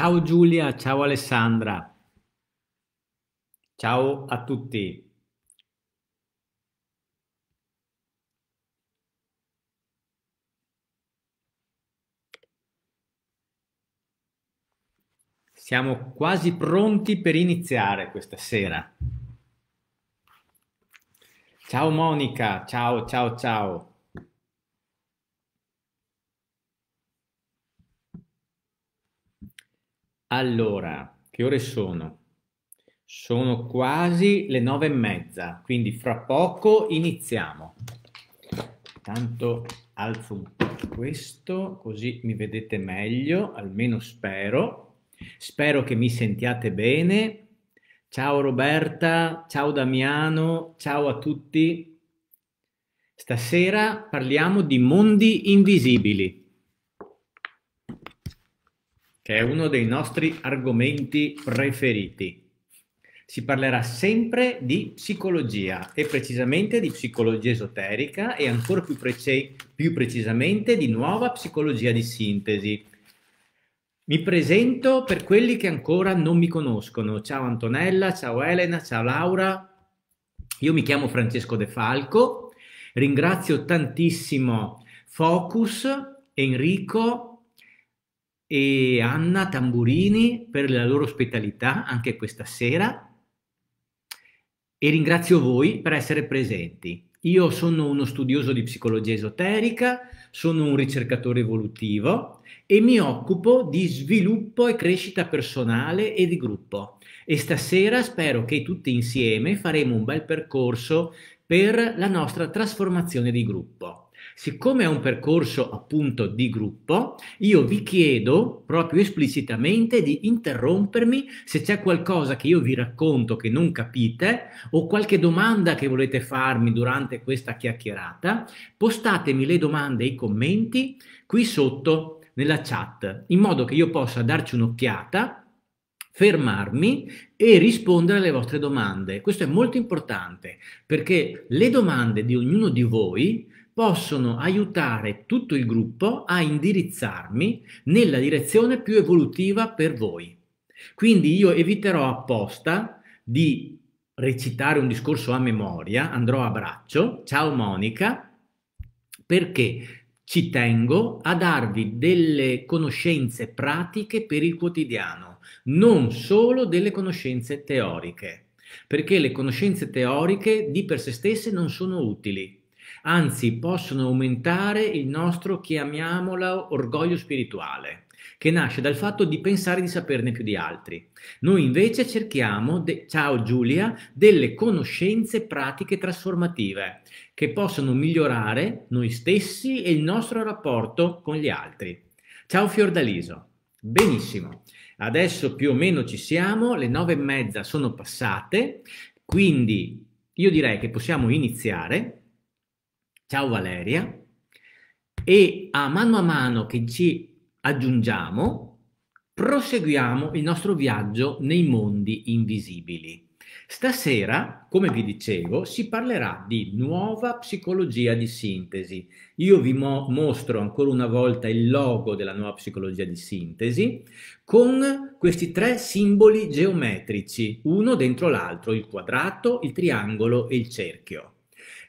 Ciao Giulia, ciao Alessandra, ciao a tutti. Siamo quasi pronti per iniziare questa sera. Ciao Monica, ciao ciao ciao. Allora, che ore sono? Sono quasi le nove e mezza, quindi fra poco iniziamo. Tanto alzo un po' questo, così mi vedete meglio, almeno spero. Spero che mi sentiate bene. Ciao Roberta, ciao Damiano, ciao a tutti. Stasera parliamo di mondi invisibili che è uno dei nostri argomenti preferiti. Si parlerà sempre di psicologia e precisamente di psicologia esoterica e ancora più, prece- più precisamente di nuova psicologia di sintesi. Mi presento per quelli che ancora non mi conoscono. Ciao Antonella, ciao Elena, ciao Laura. Io mi chiamo Francesco De Falco. Ringrazio tantissimo Focus, Enrico, e Anna Tamburini per la loro ospitalità anche questa sera e ringrazio voi per essere presenti. Io sono uno studioso di psicologia esoterica, sono un ricercatore evolutivo e mi occupo di sviluppo e crescita personale e di gruppo. E stasera spero che tutti insieme faremo un bel percorso per la nostra trasformazione di gruppo. Siccome è un percorso appunto di gruppo, io vi chiedo proprio esplicitamente di interrompermi se c'è qualcosa che io vi racconto che non capite o qualche domanda che volete farmi durante questa chiacchierata, postatemi le domande e i commenti qui sotto nella chat, in modo che io possa darci un'occhiata fermarmi e rispondere alle vostre domande. Questo è molto importante perché le domande di ognuno di voi possono aiutare tutto il gruppo a indirizzarmi nella direzione più evolutiva per voi. Quindi io eviterò apposta di recitare un discorso a memoria, andrò a braccio, ciao Monica, perché ci tengo a darvi delle conoscenze pratiche per il quotidiano, non solo delle conoscenze teoriche, perché le conoscenze teoriche di per sé stesse non sono utili anzi possono aumentare il nostro, chiamiamolo, orgoglio spirituale, che nasce dal fatto di pensare di saperne più di altri. Noi invece cerchiamo, de- ciao Giulia, delle conoscenze pratiche trasformative che possono migliorare noi stessi e il nostro rapporto con gli altri. Ciao Fiordaliso. Benissimo, adesso più o meno ci siamo, le nove e mezza sono passate, quindi io direi che possiamo iniziare ciao Valeria, e a mano a mano che ci aggiungiamo, proseguiamo il nostro viaggio nei mondi invisibili. Stasera, come vi dicevo, si parlerà di nuova psicologia di sintesi. Io vi mo mostro ancora una volta il logo della nuova psicologia di sintesi con questi tre simboli geometrici, uno dentro l'altro, il quadrato, il triangolo e il cerchio.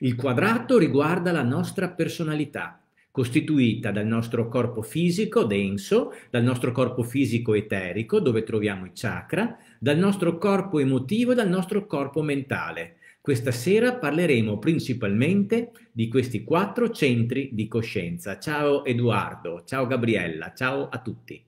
Il quadrato riguarda la nostra personalità, costituita dal nostro corpo fisico denso, dal nostro corpo fisico eterico, dove troviamo i chakra, dal nostro corpo emotivo e dal nostro corpo mentale. Questa sera parleremo principalmente di questi quattro centri di coscienza. Ciao Edoardo, ciao Gabriella, ciao a tutti.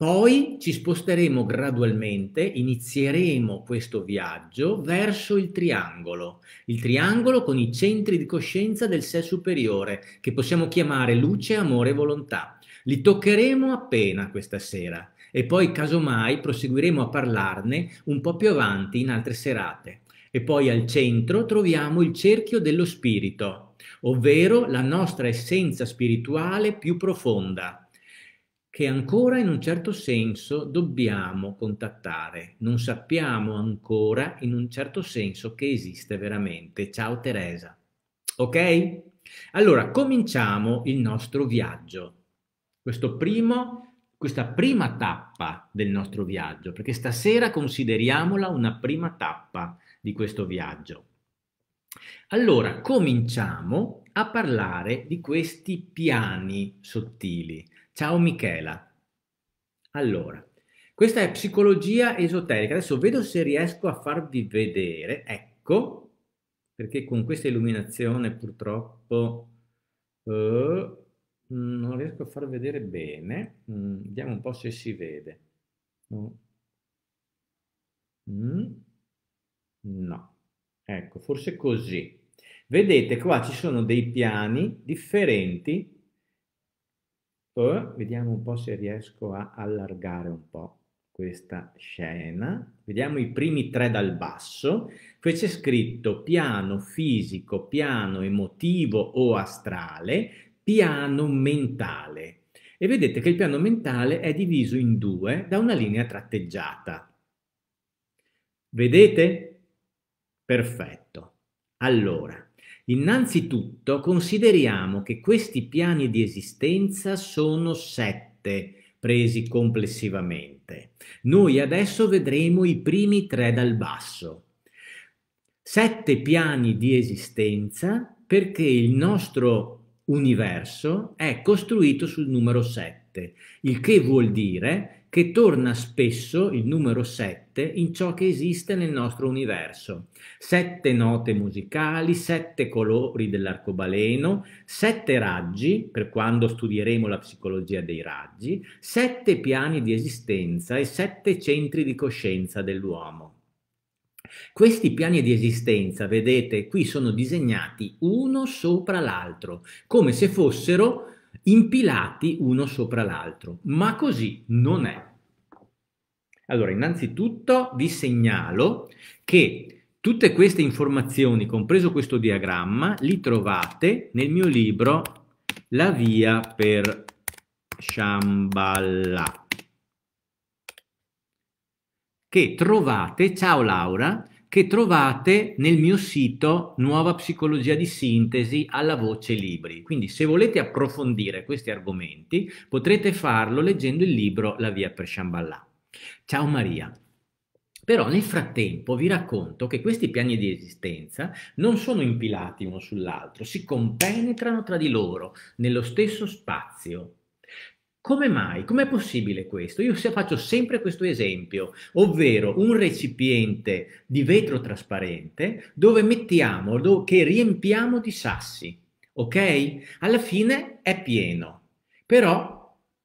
Poi ci sposteremo gradualmente, inizieremo questo viaggio verso il triangolo, il triangolo con i centri di coscienza del sé superiore, che possiamo chiamare luce, amore e volontà. Li toccheremo appena questa sera e poi casomai proseguiremo a parlarne un po' più avanti in altre serate. E poi al centro troviamo il cerchio dello spirito, ovvero la nostra essenza spirituale più profonda che ancora in un certo senso dobbiamo contattare. Non sappiamo ancora in un certo senso che esiste veramente. Ciao Teresa. Ok? Allora, cominciamo il nostro viaggio. Primo, questa prima tappa del nostro viaggio, perché stasera consideriamola una prima tappa di questo viaggio. Allora, cominciamo a parlare di questi piani sottili Ciao Michela. Allora, questa è psicologia esoterica. Adesso vedo se riesco a farvi vedere. Ecco, perché con questa illuminazione purtroppo eh, non riesco a far vedere bene. Mm, vediamo un po' se si vede. Mm, no. Ecco, forse così. Vedete qua ci sono dei piani differenti Uh, vediamo un po' se riesco a allargare un po' questa scena. Vediamo i primi tre dal basso. Qui c'è scritto piano fisico, piano emotivo o astrale, piano mentale. E vedete che il piano mentale è diviso in due da una linea tratteggiata. Vedete? Perfetto. Allora, Innanzitutto consideriamo che questi piani di esistenza sono sette presi complessivamente. Noi adesso vedremo i primi tre dal basso. Sette piani di esistenza perché il nostro universo è costruito sul numero 7, il che vuol dire che torna spesso, il numero 7, in ciò che esiste nel nostro universo. Sette note musicali, sette colori dell'arcobaleno, sette raggi, per quando studieremo la psicologia dei raggi, sette piani di esistenza e sette centri di coscienza dell'uomo. Questi piani di esistenza, vedete, qui sono disegnati uno sopra l'altro, come se fossero impilati uno sopra l'altro, ma così non è. Allora, innanzitutto vi segnalo che tutte queste informazioni, compreso questo diagramma, li trovate nel mio libro La via per Shambhala che trovate, ciao Laura, che trovate nel mio sito Nuova Psicologia di Sintesi alla voce libri. Quindi se volete approfondire questi argomenti potrete farlo leggendo il libro La via per Shambhala. Ciao Maria. Però nel frattempo vi racconto che questi piani di esistenza non sono impilati uno sull'altro, si compenetrano tra di loro nello stesso spazio. Come mai? Com'è possibile questo? Io faccio sempre questo esempio, ovvero un recipiente di vetro trasparente dove mettiamo, che riempiamo di sassi, ok? Alla fine è pieno, però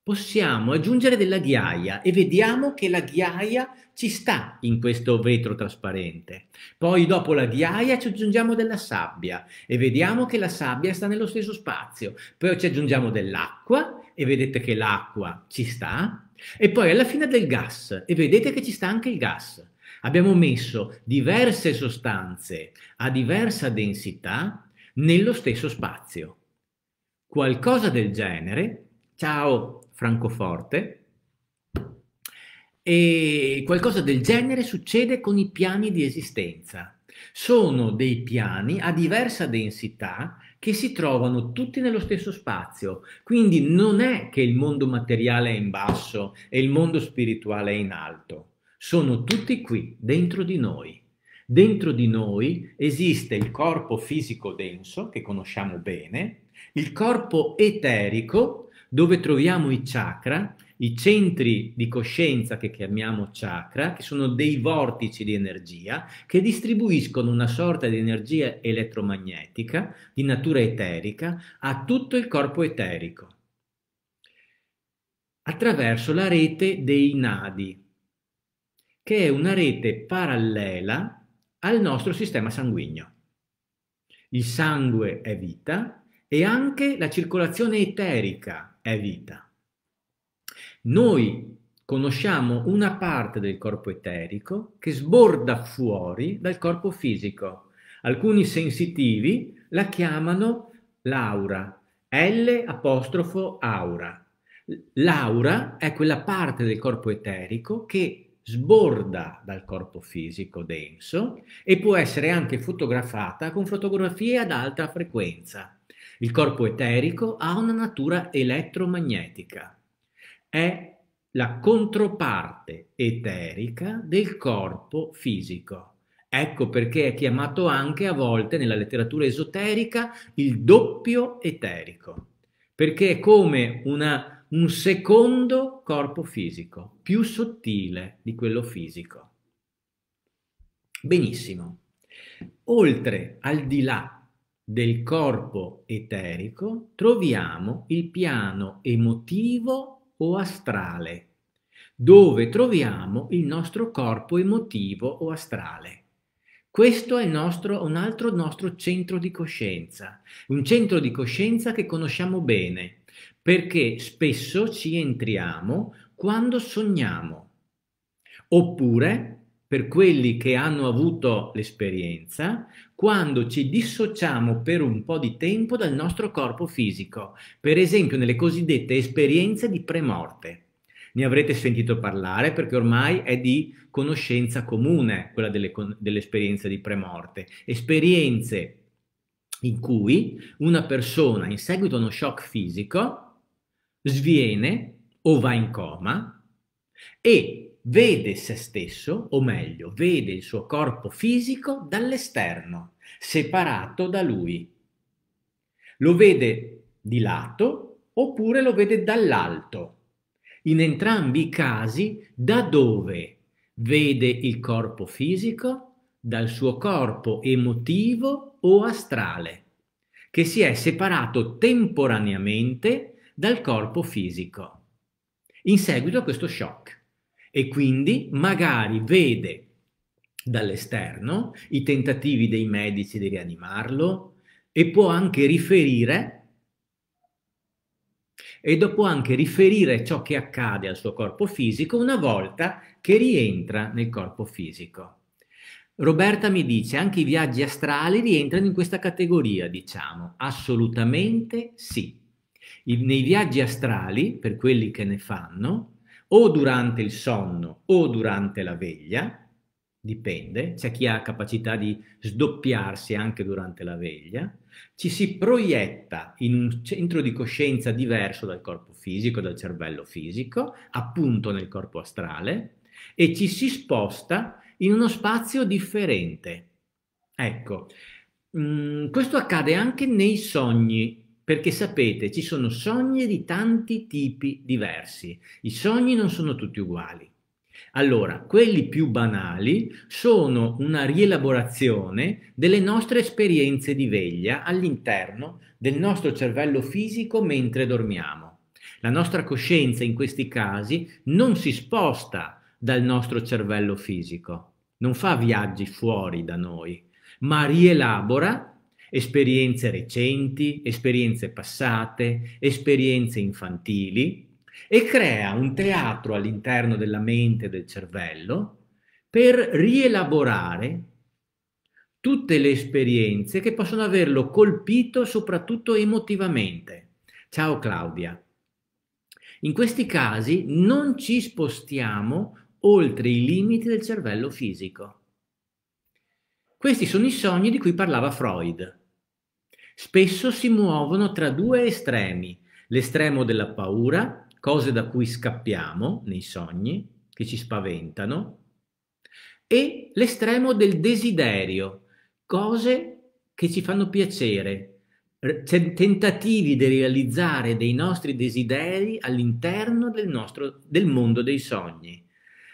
possiamo aggiungere della ghiaia e vediamo che la ghiaia ci sta in questo vetro trasparente. Poi dopo la ghiaia ci aggiungiamo della sabbia e vediamo che la sabbia sta nello stesso spazio. Poi ci aggiungiamo dell'acqua e vedete che l'acqua ci sta. E poi alla fine del gas e vedete che ci sta anche il gas. Abbiamo messo diverse sostanze a diversa densità nello stesso spazio. Qualcosa del genere, ciao Francoforte. E qualcosa del genere succede con i piani di esistenza. Sono dei piani a diversa densità che si trovano tutti nello stesso spazio. Quindi non è che il mondo materiale è in basso e il mondo spirituale è in alto. Sono tutti qui, dentro di noi. Dentro di noi esiste il corpo fisico denso, che conosciamo bene, il corpo eterico, dove troviamo i chakra, i centri di coscienza che chiamiamo chakra, che sono dei vortici di energia che distribuiscono una sorta di energia elettromagnetica di natura eterica a tutto il corpo eterico attraverso la rete dei nadi, che è una rete parallela al nostro sistema sanguigno. Il sangue è vita e anche la circolazione eterica è vita. Noi conosciamo una parte del corpo eterico che sborda fuori dal corpo fisico. Alcuni sensitivi la chiamano l'aura, L apostrofo aura. L'aura è quella parte del corpo eterico che sborda dal corpo fisico denso e può essere anche fotografata con fotografie ad alta frequenza. Il corpo eterico ha una natura elettromagnetica. È la controparte eterica del corpo fisico. Ecco perché è chiamato anche a volte nella letteratura esoterica il doppio eterico, perché è come una, un secondo corpo fisico, più sottile di quello fisico. Benissimo. Oltre, al di là del corpo eterico troviamo il piano emotivo o astrale, dove troviamo il nostro corpo emotivo o astrale. Questo è nostro, un altro nostro centro di coscienza, un centro di coscienza che conosciamo bene, perché spesso ci entriamo quando sogniamo, oppure per quelli che hanno avuto l'esperienza, quando ci dissociamo per un po' di tempo dal nostro corpo fisico, per esempio nelle cosiddette esperienze di premorte. Ne avrete sentito parlare perché ormai è di conoscenza comune quella dell'esperienza dell di premorte, esperienze in cui una persona in seguito a uno shock fisico sviene o va in coma e vede se stesso, o meglio, vede il suo corpo fisico dall'esterno, separato da lui. Lo vede di lato oppure lo vede dall'alto. In entrambi i casi, da dove vede il corpo fisico? Dal suo corpo emotivo o astrale, che si è separato temporaneamente dal corpo fisico. In seguito a questo shock e quindi magari vede dall'esterno i tentativi dei medici di rianimarlo e può anche riferire e dopo anche riferire ciò che accade al suo corpo fisico una volta che rientra nel corpo fisico. Roberta mi dice anche i viaggi astrali rientrano in questa categoria, diciamo, assolutamente sì. I, nei viaggi astrali, per quelli che ne fanno, o durante il sonno o durante la veglia, dipende, c'è chi ha capacità di sdoppiarsi anche durante la veglia, ci si proietta in un centro di coscienza diverso dal corpo fisico, dal cervello fisico, appunto nel corpo astrale, e ci si sposta in uno spazio differente. Ecco, mh, mm, questo accade anche nei sogni perché sapete, ci sono sogni di tanti tipi diversi. I sogni non sono tutti uguali. Allora, quelli più banali sono una rielaborazione delle nostre esperienze di veglia all'interno del nostro cervello fisico mentre dormiamo. La nostra coscienza in questi casi non si sposta dal nostro cervello fisico, non fa viaggi fuori da noi, ma rielabora esperienze recenti, esperienze passate, esperienze infantili e crea un teatro all'interno della mente e del cervello per rielaborare tutte le esperienze che possono averlo colpito soprattutto emotivamente. Ciao Claudia. In questi casi non ci spostiamo oltre i limiti del cervello fisico. Questi sono i sogni di cui parlava Freud. Spesso si muovono tra due estremi, l'estremo della paura, cose da cui scappiamo nei sogni, che ci spaventano, e l'estremo del desiderio, cose che ci fanno piacere, tentativi di realizzare dei nostri desideri all'interno del, nostro, del mondo dei sogni.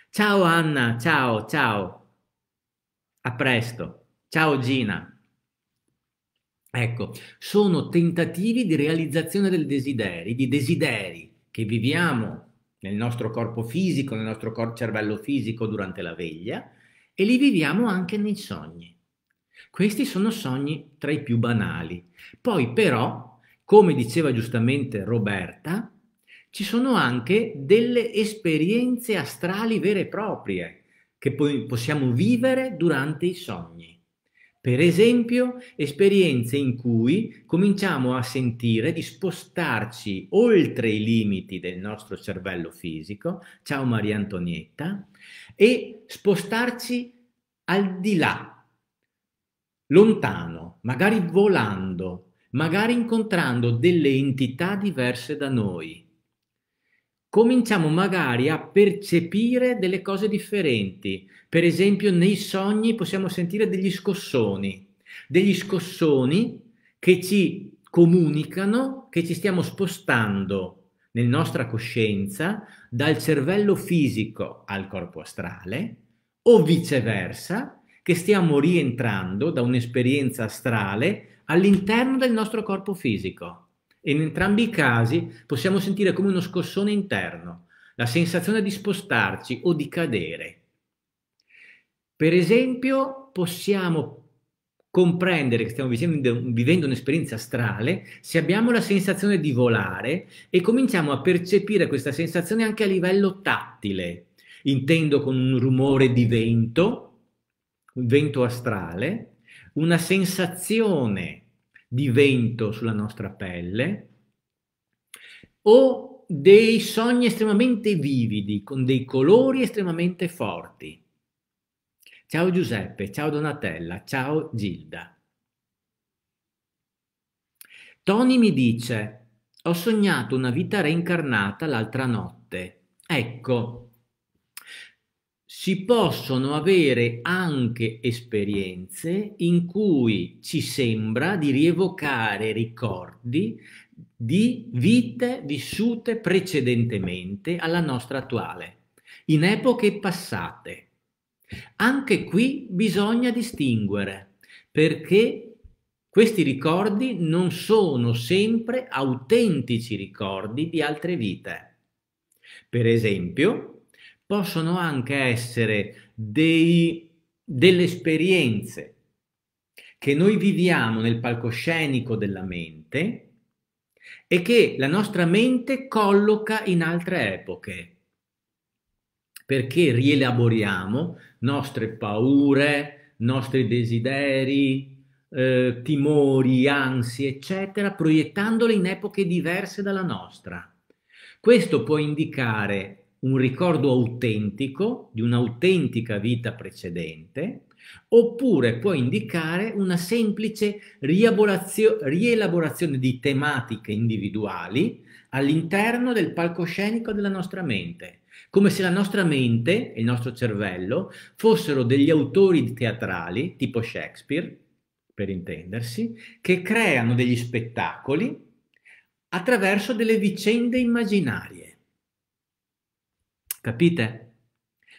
Ciao Anna, ciao, ciao, a presto, ciao Gina. Ecco, sono tentativi di realizzazione del desiderio, di desideri che viviamo nel nostro corpo fisico, nel nostro cor- cervello fisico durante la veglia e li viviamo anche nei sogni. Questi sono sogni tra i più banali. Poi però, come diceva giustamente Roberta, ci sono anche delle esperienze astrali vere e proprie che poi possiamo vivere durante i sogni. Per esempio, esperienze in cui cominciamo a sentire di spostarci oltre i limiti del nostro cervello fisico, ciao Maria Antonietta, e spostarci al di là, lontano, magari volando, magari incontrando delle entità diverse da noi cominciamo magari a percepire delle cose differenti. Per esempio, nei sogni possiamo sentire degli scossoni, degli scossoni che ci comunicano che ci stiamo spostando nella nostra coscienza dal cervello fisico al corpo astrale o viceversa, che stiamo rientrando da un'esperienza astrale all'interno del nostro corpo fisico. E in entrambi i casi possiamo sentire come uno scossone interno, la sensazione di spostarci o di cadere. Per esempio, possiamo comprendere che stiamo vivendo, un'esperienza astrale se abbiamo la sensazione di volare e cominciamo a percepire questa sensazione anche a livello tattile. Intendo con un rumore di vento, un vento astrale, una sensazione di mm. vento sulla nostra pelle, o dei sogni estremamente vividi, con dei colori estremamente forti. Ciao Giuseppe, ciao Donatella, ciao Gilda. Tony mi dice, ho sognato una vita reincarnata l'altra notte. Ecco, si possono avere anche esperienze in cui ci sembra di rievocare ricordi di vite vissute precedentemente alla nostra attuale, in epoche passate. Anche qui bisogna distinguere, perché questi ricordi non sono sempre autentici ricordi di altre vite. Per esempio, possono anche essere dei, delle esperienze che noi viviamo nel palcoscenico della mente e che la nostra mente colloca in altre epoche, perché rielaboriamo nostre paure, nostri desideri, eh, timori, ansie, eccetera, proiettandole in epoche diverse dalla nostra. Questo può indicare un ricordo autentico di un'autentica vita precedente, oppure può indicare una semplice rielaborazione di tematiche individuali all'interno del palcoscenico della nostra mente, come se la nostra mente e il nostro cervello fossero degli autori teatrali, tipo Shakespeare, per intendersi, che creano degli spettacoli attraverso delle vicende immaginarie. Capite?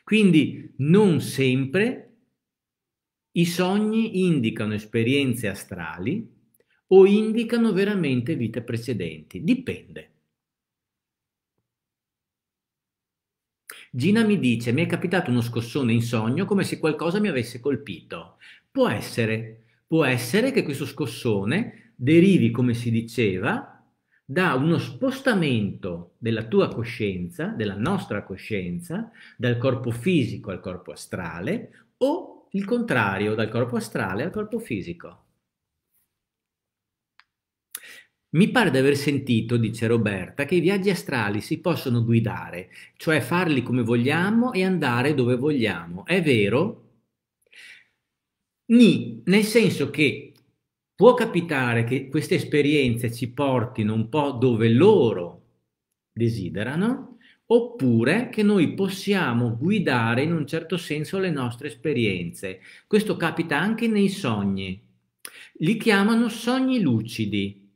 Quindi non sempre i sogni indicano esperienze astrali o indicano veramente vite precedenti, dipende. Gina mi dice, mi è capitato uno scossone in sogno come se qualcosa mi avesse colpito. Può essere, può essere che questo scossone derivi, come si diceva, da uno spostamento della tua coscienza, della nostra coscienza, dal corpo fisico al corpo astrale o il contrario, dal corpo astrale al corpo fisico. Mi pare di aver sentito, dice Roberta, che i viaggi astrali si possono guidare, cioè farli come vogliamo e andare dove vogliamo. È vero? Ni, nel senso che Può capitare che queste esperienze ci portino un po' dove loro desiderano, oppure che noi possiamo guidare in un certo senso le nostre esperienze. Questo capita anche nei sogni. Li chiamano sogni lucidi.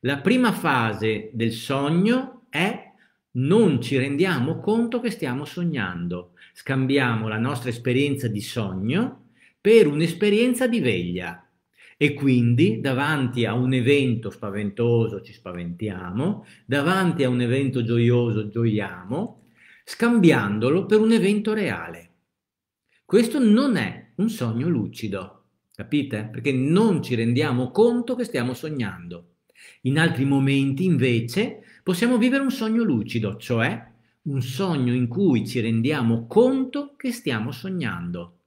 La prima fase del sogno è non ci rendiamo conto che stiamo sognando. Scambiamo la nostra esperienza di sogno per un'esperienza di veglia. E quindi davanti a un evento spaventoso ci spaventiamo, davanti a un evento gioioso gioiamo, scambiandolo per un evento reale. Questo non è un sogno lucido, capite? Perché non ci rendiamo conto che stiamo sognando. In altri momenti invece possiamo vivere un sogno lucido, cioè un sogno in cui ci rendiamo conto che stiamo sognando.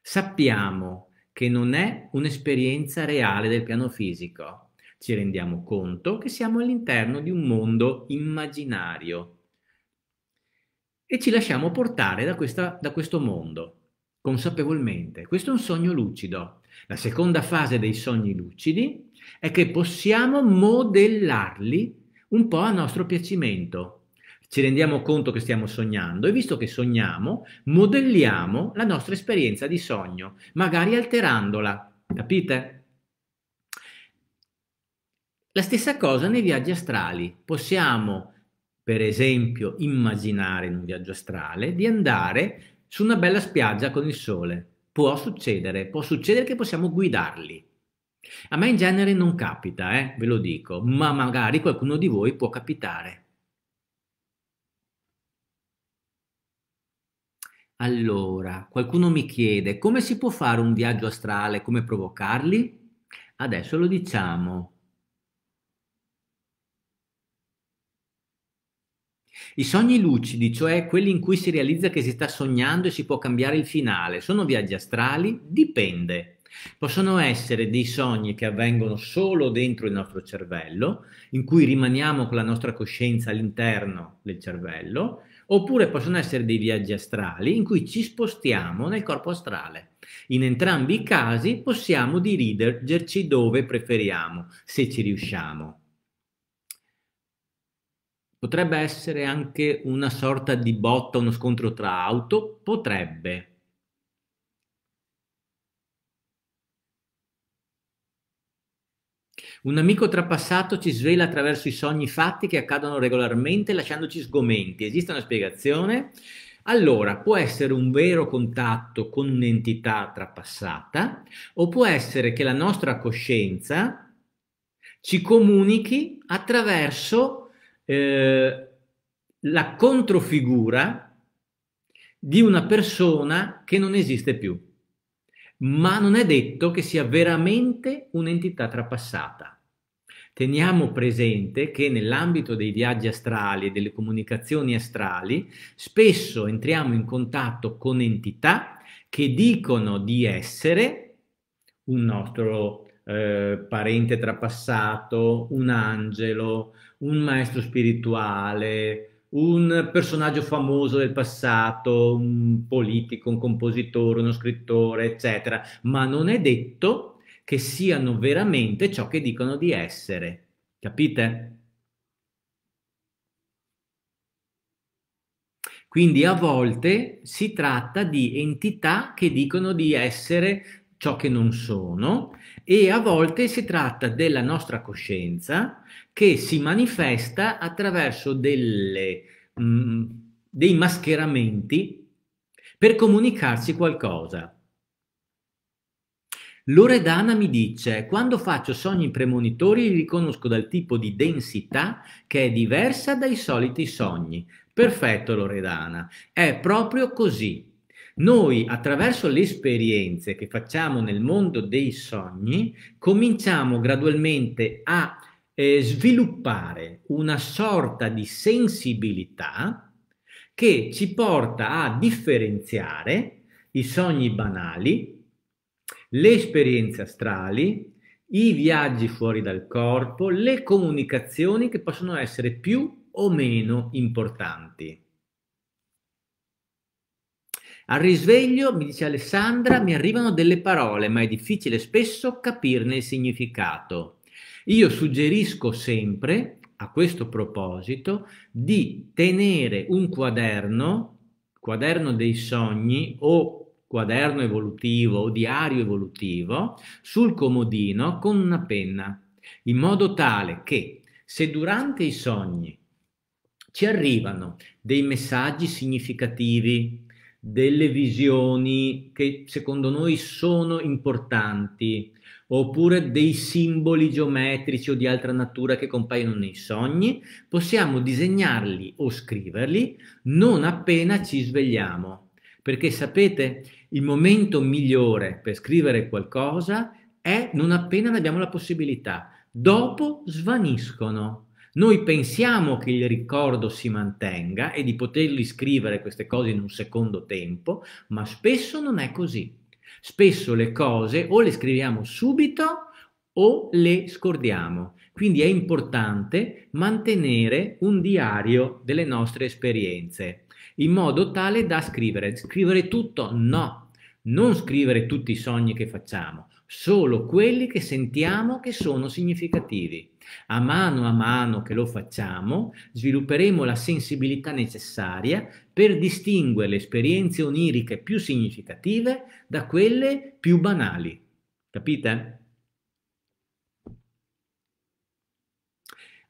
Sappiamo che non è un'esperienza reale del piano fisico. Ci rendiamo conto che siamo all'interno di un mondo immaginario e ci lasciamo portare da, questa, da questo mondo consapevolmente. Questo è un sogno lucido. La seconda fase dei sogni lucidi è che possiamo modellarli un po' a nostro piacimento, ci rendiamo conto che stiamo sognando e visto che sogniamo, modelliamo la nostra esperienza di sogno, magari alterandola, capite? La stessa cosa nei viaggi astrali. Possiamo, per esempio, immaginare in un viaggio astrale di andare su una bella spiaggia con il sole. Può succedere, può succedere che possiamo guidarli. A me in genere non capita, eh, ve lo dico, ma magari qualcuno di voi può capitare. Allora, qualcuno mi chiede come si può fare un viaggio astrale, come provocarli? Adesso lo diciamo. I sogni lucidi, cioè quelli in cui si realizza che si sta sognando e si può cambiare il finale, sono viaggi astrali? Dipende. Possono essere dei sogni che avvengono solo dentro il nostro cervello, in cui rimaniamo con la nostra coscienza all'interno del cervello, oppure possono essere dei viaggi astrali in cui ci spostiamo nel corpo astrale. In entrambi i casi possiamo dirigerci dove preferiamo, se ci riusciamo. Potrebbe essere anche una sorta di botta, uno scontro tra auto, potrebbe, Un amico trapassato ci svela attraverso i sogni fatti che accadono regolarmente lasciandoci sgomenti. Esiste una spiegazione? Allora, può essere un vero contatto con un'entità trapassata o può essere che la nostra coscienza ci comunichi attraverso eh, la controfigura di una persona che non esiste più ma non è detto che sia veramente un'entità trapassata. Teniamo presente che nell'ambito dei viaggi astrali e delle comunicazioni astrali spesso entriamo in contatto con entità che dicono di essere un nostro eh, parente trapassato, un angelo, un maestro spirituale, un personaggio famoso del passato, un politico, un compositore, uno scrittore, eccetera, ma non è detto che siano veramente ciò che dicono di essere. Capite? Quindi a volte si tratta di entità che dicono di essere ciò che non sono e a volte si tratta della nostra coscienza che si manifesta attraverso delle, mh, mm, dei mascheramenti per comunicarsi qualcosa. Loredana mi dice, quando faccio sogni premonitori li riconosco dal tipo di densità che è diversa dai soliti sogni. Perfetto Loredana, è proprio così. Noi attraverso le esperienze che facciamo nel mondo dei sogni cominciamo gradualmente a eh, sviluppare una sorta di sensibilità che ci porta a differenziare i sogni banali, le esperienze astrali, i viaggi fuori dal corpo, le comunicazioni che possono essere più o meno importanti. Al risveglio, mi dice Alessandra, mi arrivano delle parole, ma è difficile spesso capirne il significato. Io suggerisco sempre, a questo proposito, di tenere un quaderno, quaderno dei sogni o quaderno evolutivo o diario evolutivo sul comodino con una penna, in modo tale che se durante i sogni ci arrivano dei messaggi significativi, delle visioni che secondo noi sono importanti, oppure dei simboli geometrici o di altra natura che compaiono nei sogni, possiamo disegnarli o scriverli non appena ci svegliamo. Perché sapete, il momento migliore per scrivere qualcosa è non appena ne abbiamo la possibilità, dopo svaniscono. Noi pensiamo che il ricordo si mantenga e di poterli scrivere queste cose in un secondo tempo, ma spesso non è così. Spesso le cose o le scriviamo subito o le scordiamo. Quindi è importante mantenere un diario delle nostre esperienze in modo tale da scrivere. Scrivere tutto? No, non scrivere tutti i sogni che facciamo, solo quelli che sentiamo che sono significativi. A mano a mano che lo facciamo, svilupperemo la sensibilità necessaria per distinguere le esperienze oniriche più significative da quelle più banali. Capite?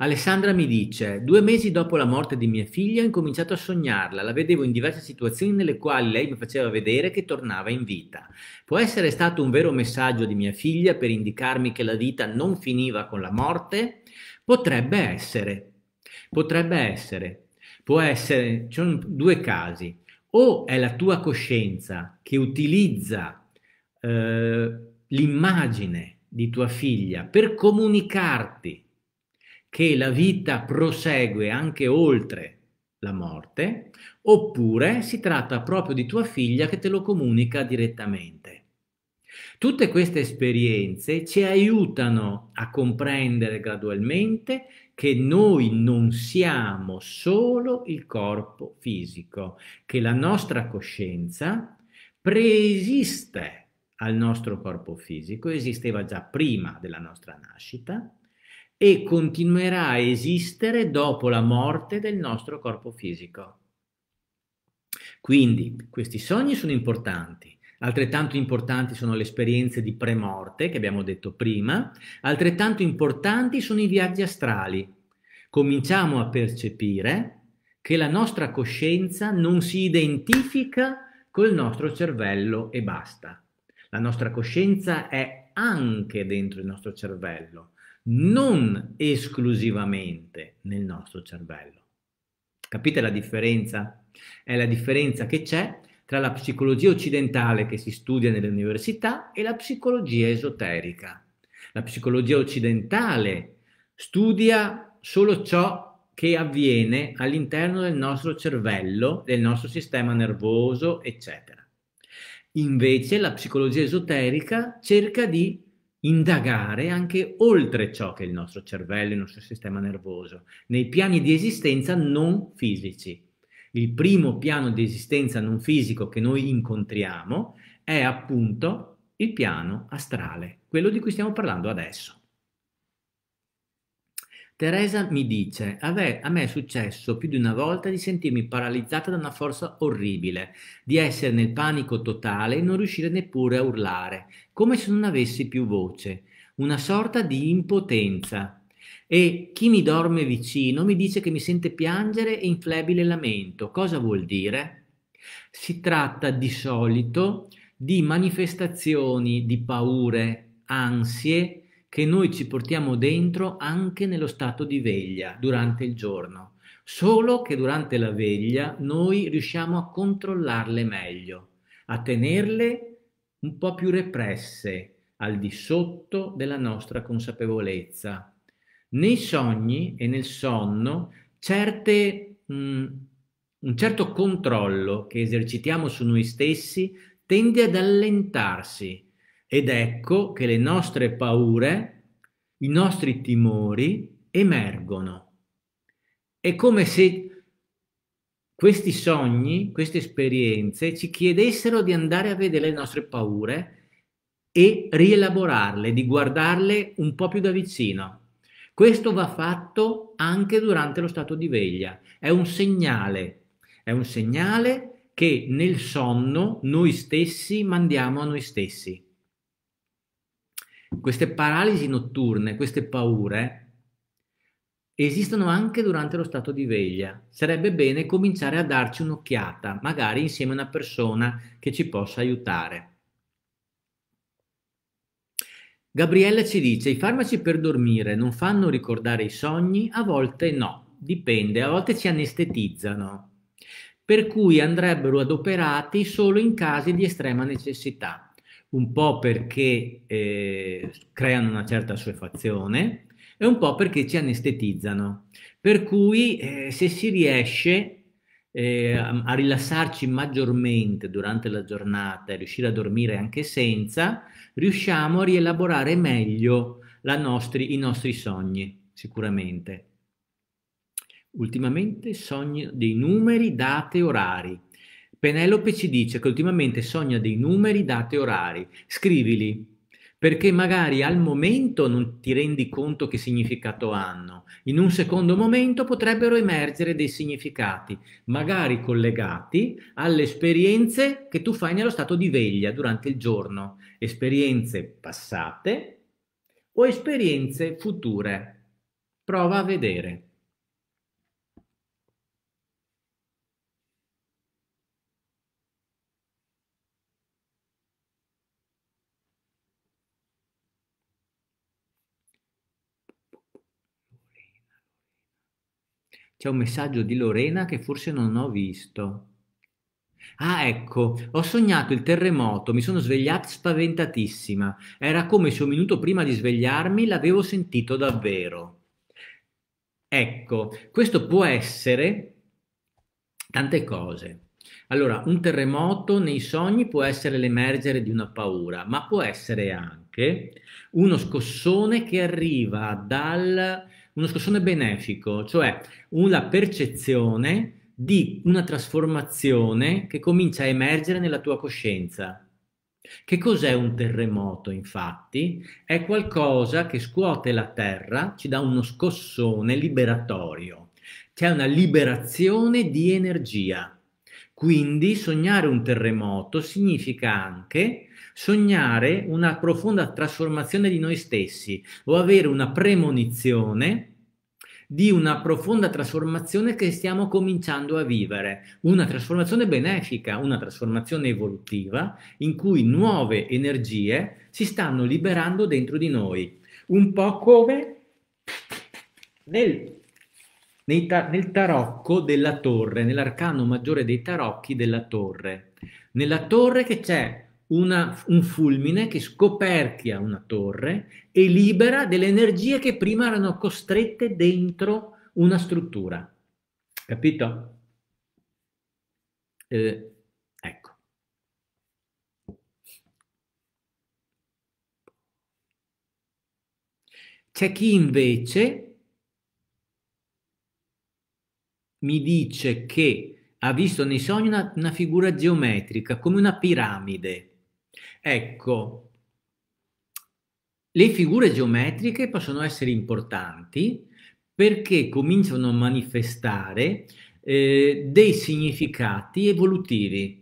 Alessandra mi dice, due mesi dopo la morte di mia figlia ho incominciato a sognarla, la vedevo in diverse situazioni nelle quali lei mi faceva vedere che tornava in vita. Può essere stato un vero messaggio di mia figlia per indicarmi che la vita non finiva con la morte? Potrebbe essere, potrebbe essere, può essere, ci sono due casi, o è la tua coscienza che utilizza eh, l'immagine di tua figlia per comunicarti che la vita prosegue anche oltre la morte, oppure si tratta proprio di tua figlia che te lo comunica direttamente. Tutte queste esperienze ci aiutano a comprendere gradualmente che noi non siamo solo il corpo fisico, che la nostra coscienza preesiste al nostro corpo fisico, esisteva già prima della nostra nascita e continuerà a esistere dopo la morte del nostro corpo fisico. Quindi questi sogni sono importanti, altrettanto importanti sono le esperienze di premorte che abbiamo detto prima, altrettanto importanti sono i viaggi astrali. Cominciamo a percepire che la nostra coscienza non si identifica col nostro cervello e basta. La nostra coscienza è anche dentro il nostro cervello, non esclusivamente nel nostro cervello. Capite la differenza? È la differenza che c'è tra la psicologia occidentale che si studia nelle università e la psicologia esoterica. La psicologia occidentale studia solo ciò che avviene all'interno del nostro cervello, del nostro sistema nervoso, eccetera. Invece la psicologia esoterica cerca di indagare anche oltre ciò che è il nostro cervello, il nostro sistema nervoso, nei piani di esistenza non fisici. Il primo piano di esistenza non fisico che noi incontriamo è appunto il piano astrale, quello di cui stiamo parlando adesso. Teresa mi dice, a me, a me è successo più di una volta di sentirmi paralizzata da una forza orribile, di essere nel panico totale e non riuscire neppure a urlare, come se non avessi più voce, una sorta di impotenza. E chi mi dorme vicino mi dice che mi sente piangere e inflebile lamento. Cosa vuol dire? Si tratta di solito di manifestazioni di paure, ansie, che noi ci portiamo dentro anche nello stato di veglia durante il giorno, solo che durante la veglia noi riusciamo a controllarle meglio, a tenerle un po' più represse, al di sotto della nostra consapevolezza. Nei sogni e nel sonno certe, mh, mm, un certo controllo che esercitiamo su noi stessi tende ad allentarsi, ed ecco che le nostre paure, i nostri timori emergono. È come se questi sogni, queste esperienze ci chiedessero di andare a vedere le nostre paure e rielaborarle, di guardarle un po' più da vicino. Questo va fatto anche durante lo stato di veglia. È un segnale, è un segnale che nel sonno noi stessi mandiamo a noi stessi. Queste paralisi notturne, queste paure, esistono anche durante lo stato di veglia. Sarebbe bene cominciare a darci un'occhiata, magari insieme a una persona che ci possa aiutare. Gabriella ci dice, i farmaci per dormire non fanno ricordare i sogni? A volte no, dipende, a volte ci anestetizzano, per cui andrebbero adoperati solo in casi di estrema necessità un po' perché eh, creano una certa assuefazione e un po' perché ci anestetizzano. Per cui eh, se si riesce eh, a, a rilassarci maggiormente durante la giornata e riuscire a dormire anche senza, riusciamo a rielaborare meglio nostri, i nostri sogni, sicuramente. Ultimamente sogno dei numeri, date, orari. Penelope ci dice che ultimamente sogna dei numeri, date e orari. Scrivili, perché magari al momento non ti rendi conto che significato hanno, in un secondo momento potrebbero emergere dei significati, magari collegati alle esperienze che tu fai nello stato di veglia durante il giorno, esperienze passate o esperienze future. Prova a vedere. C'è un messaggio di Lorena che forse non ho visto. Ah, ecco, ho sognato il terremoto, mi sono svegliata spaventatissima. Era come se un minuto prima di svegliarmi l'avevo sentito davvero. Ecco, questo può essere tante cose. Allora, un terremoto nei sogni può essere l'emergere di una paura, ma può essere anche uno scossone che arriva dal, uno scossone benefico, cioè una percezione di una trasformazione che comincia a emergere nella tua coscienza. Che cos'è un terremoto, infatti? È qualcosa che scuote la terra, ci dà uno scossone liberatorio. C'è una liberazione di energia. Quindi sognare un terremoto significa anche sognare una profonda trasformazione di noi stessi o avere una premonizione di una profonda trasformazione che stiamo cominciando a vivere, una trasformazione benefica, una trasformazione evolutiva in cui nuove energie si stanno liberando dentro di noi, un po' come nel, nel tarocco della torre, nell'arcano maggiore dei tarocchi della torre, nella torre che c'è una, un fulmine che scoperchia una torre e libera delle energie che prima erano costrette dentro una struttura. Capito? Eh, ecco. C'è chi invece mi dice che ha visto nei sogni una, una figura geometrica come una piramide Ecco, le figure geometriche possono essere importanti perché cominciano a manifestare eh, dei significati evolutivi.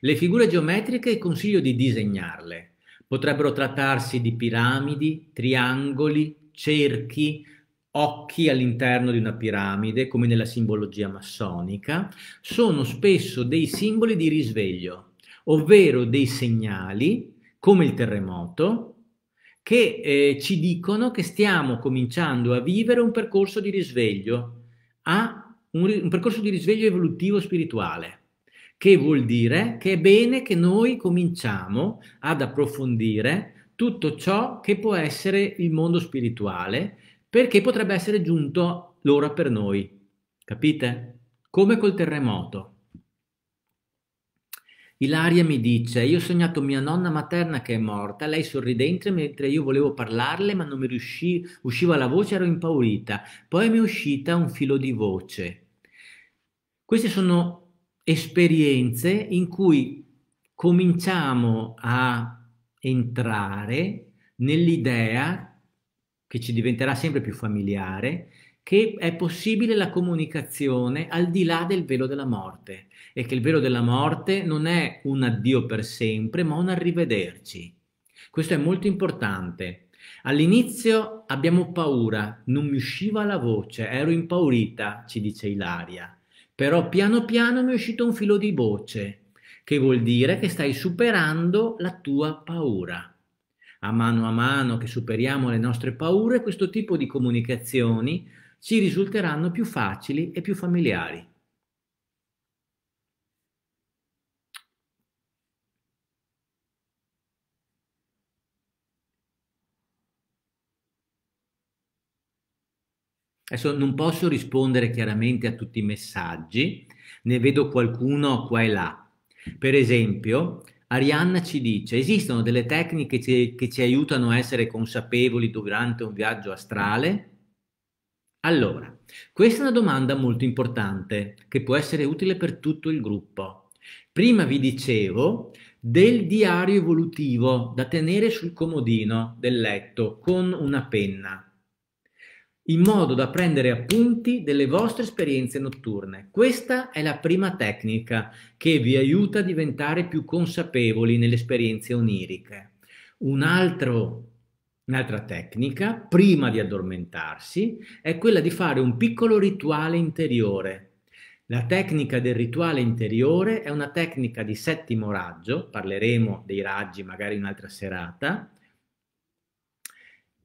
Le figure geometriche consiglio di disegnarle. Potrebbero trattarsi di piramidi, triangoli, cerchi, occhi all'interno di una piramide, come nella simbologia massonica. Sono spesso dei simboli di risveglio ovvero dei segnali come il terremoto che eh, ci dicono che stiamo cominciando a vivere un percorso di risveglio, un, un percorso di risveglio evolutivo spirituale, che vuol dire che è bene che noi cominciamo ad approfondire tutto ciò che può essere il mondo spirituale, perché potrebbe essere giunto l'ora per noi. Capite? Come col terremoto. Ilaria mi dice, io ho sognato mia nonna materna che è morta, lei sorridente mentre io volevo parlarle ma non mi riuscì, usciva la voce, ero impaurita, poi mi è uscita un filo di voce. Queste sono esperienze in cui cominciamo a entrare nell'idea che ci diventerà sempre più familiare, che è possibile la comunicazione al di là del velo della morte è che il velo della morte non è un addio per sempre, ma un arrivederci. Questo è molto importante. All'inizio abbiamo paura, non mi usciva la voce, ero impaurita, ci dice Ilaria, però piano piano mi è uscito un filo di voce, che vuol dire che stai superando la tua paura. A mano a mano che superiamo le nostre paure, questo tipo di comunicazioni ci risulteranno più facili e più familiari. Adesso non posso rispondere chiaramente a tutti i messaggi, ne vedo qualcuno qua e là. Per esempio, Arianna ci dice, esistono delle tecniche che, che ci aiutano a essere consapevoli durante un viaggio astrale? Allora, questa è una domanda molto importante che può essere utile per tutto il gruppo. Prima vi dicevo del diario evolutivo da tenere sul comodino del letto con una penna in modo da prendere appunti delle vostre esperienze notturne. Questa è la prima tecnica che vi aiuta a diventare più consapevoli nelle esperienze oniriche. Un altro, un'altra tecnica, prima di addormentarsi, è quella di fare un piccolo rituale interiore. La tecnica del rituale interiore è una tecnica di settimo raggio, parleremo dei raggi magari un'altra serata,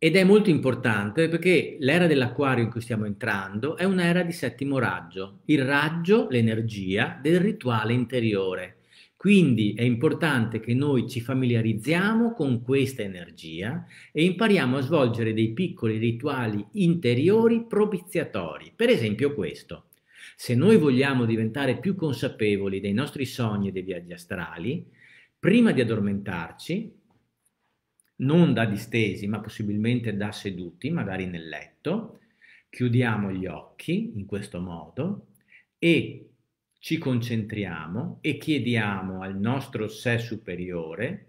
ed è molto importante perché l'era dell'acquario in cui stiamo entrando è un'era di settimo raggio, il raggio, l'energia del rituale interiore. Quindi è importante che noi ci familiarizziamo con questa energia e impariamo a svolgere dei piccoli rituali interiori propiziatori, per esempio questo. Se noi vogliamo diventare più consapevoli dei nostri sogni e dei viaggi astrali, prima di addormentarci non da distesi, ma possibilmente da seduti, magari nel letto. Chiudiamo gli occhi in questo modo e ci concentriamo e chiediamo al nostro sé superiore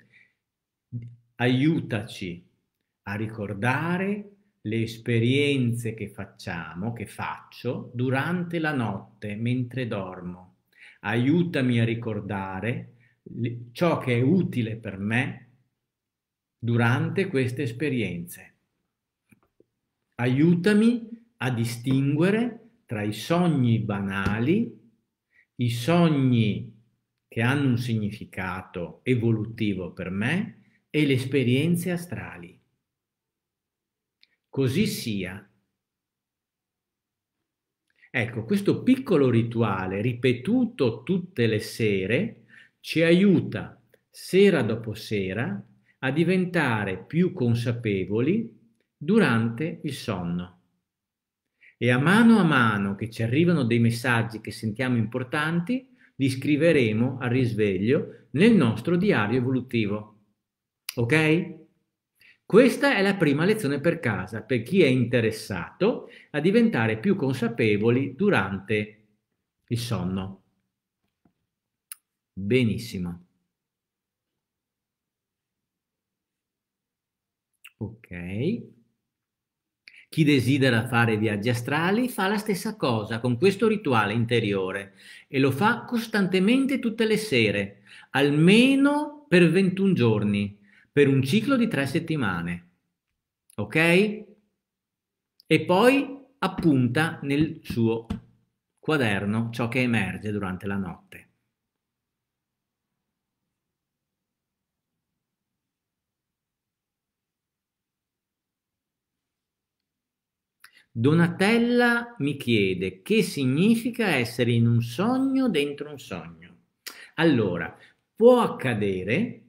aiutaci a ricordare le esperienze che facciamo, che faccio durante la notte mentre dormo. Aiutami a ricordare ciò che è utile per me durante queste esperienze. Aiutami a distinguere tra i sogni banali, i sogni che hanno un significato evolutivo per me e le esperienze astrali. Così sia. Ecco, questo piccolo rituale ripetuto tutte le sere ci aiuta sera dopo sera a diventare più consapevoli durante il sonno. E a mano a mano che ci arrivano dei messaggi che sentiamo importanti, li scriveremo al risveglio nel nostro diario evolutivo. Ok? Questa è la prima lezione per casa, per chi è interessato a diventare più consapevoli durante il sonno. Benissimo. Ok. Chi desidera fare viaggi astrali fa la stessa cosa con questo rituale interiore e lo fa costantemente tutte le sere, almeno per 21 giorni, per un ciclo di tre settimane. Ok? E poi appunta nel suo quaderno ciò che emerge durante la notte. Donatella mi chiede che significa essere in un sogno dentro un sogno. Allora, può accadere,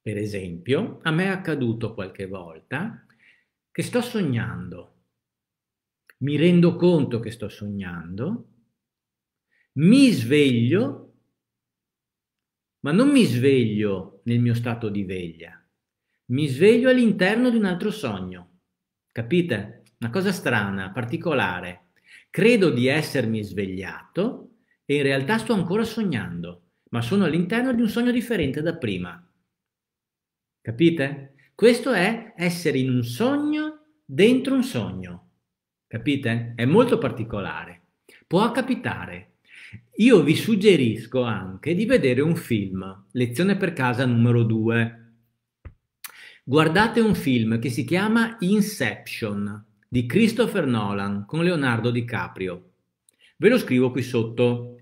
per esempio, a me è accaduto qualche volta, che sto sognando, mi rendo conto che sto sognando, mi sveglio, ma non mi sveglio nel mio stato di veglia, mi sveglio all'interno di un altro sogno, capite? una cosa strana, particolare. Credo di essermi svegliato e in realtà sto ancora sognando, ma sono all'interno di un sogno differente da prima. Capite? Questo è essere in un sogno dentro un sogno. Capite? È molto particolare. Può capitare. Io vi suggerisco anche di vedere un film, lezione per casa numero 2. Guardate un film che si chiama Inception di Christopher Nolan con Leonardo DiCaprio. Ve lo scrivo qui sotto.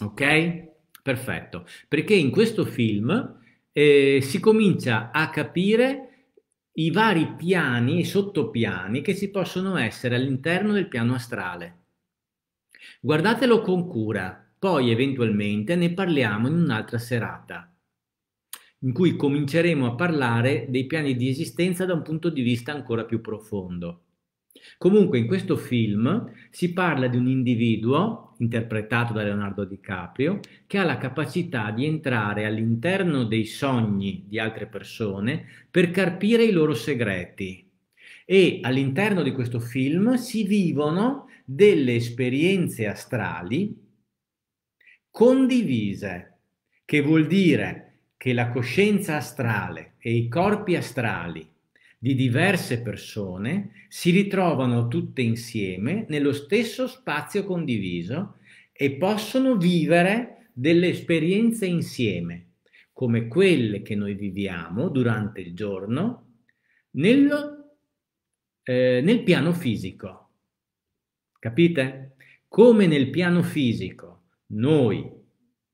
Ok? Perfetto. Perché in questo film eh, si comincia a capire i vari piani e sottopiani che ci possono essere all'interno del piano astrale. Guardatelo con cura, poi eventualmente ne parliamo in un'altra serata, in cui cominceremo a parlare dei piani di esistenza da un punto di vista ancora più profondo. Comunque in questo film si parla di un individuo, interpretato da Leonardo DiCaprio, che ha la capacità di entrare all'interno dei sogni di altre persone per carpire i loro segreti. E all'interno di questo film si vivono delle esperienze astrali condivise, che vuol dire che la coscienza astrale e i corpi astrali di diverse persone si ritrovano tutte insieme nello stesso spazio condiviso e possono vivere delle esperienze insieme, come quelle che noi viviamo durante il giorno nello, eh, nel piano fisico. Capite? Come nel piano fisico noi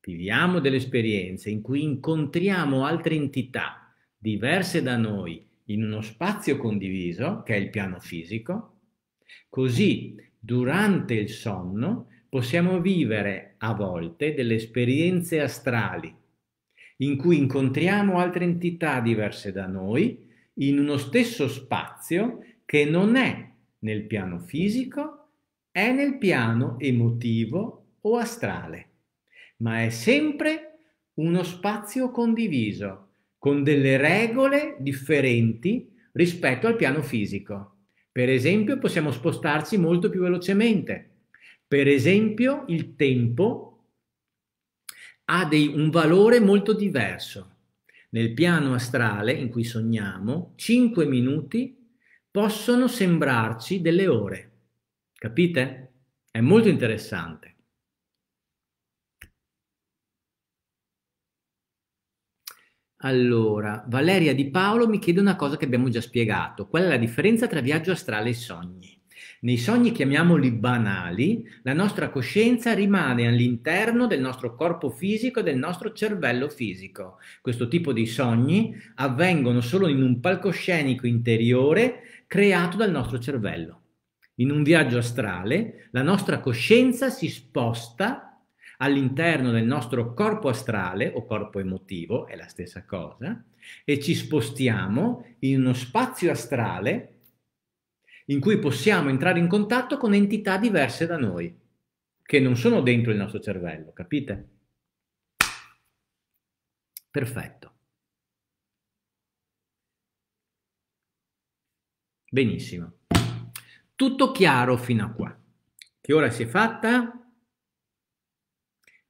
viviamo delle esperienze in cui incontriamo altre entità diverse da noi in uno spazio condiviso, che è il piano fisico, così durante il sonno possiamo vivere a volte delle esperienze astrali in cui incontriamo altre entità diverse da noi in uno stesso spazio che non è nel piano fisico, è nel piano emotivo o astrale, ma è sempre uno spazio condiviso, con delle regole differenti rispetto al piano fisico. Per esempio possiamo spostarci molto più velocemente. Per esempio il tempo ha dei, un valore molto diverso. Nel piano astrale in cui sogniamo, 5 minuti possono sembrarci delle ore. Capite? È molto interessante. Allora, Valeria Di Paolo mi chiede una cosa che abbiamo già spiegato. Qual è la differenza tra viaggio astrale e sogni? Nei sogni chiamiamoli banali, la nostra coscienza rimane all'interno del nostro corpo fisico e del nostro cervello fisico. Questo tipo di sogni avvengono solo in un palcoscenico interiore creato dal nostro cervello. In un viaggio astrale, la nostra coscienza si sposta all'interno del nostro corpo astrale o corpo emotivo, è la stessa cosa, e ci spostiamo in uno spazio astrale in cui possiamo entrare in contatto con entità diverse da noi, che non sono dentro il nostro cervello, capite? Perfetto. Benissimo. Tutto chiaro fino a qua. Che ora si è fatta?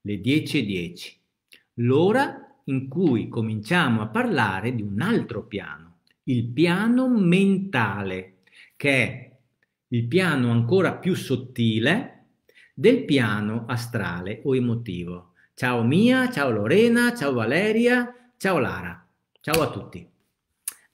le 10.10, l'ora in cui cominciamo a parlare di un altro piano, il piano mentale, che è il piano ancora più sottile del piano astrale o emotivo. Ciao Mia, ciao Lorena, ciao Valeria, ciao Lara, ciao a tutti.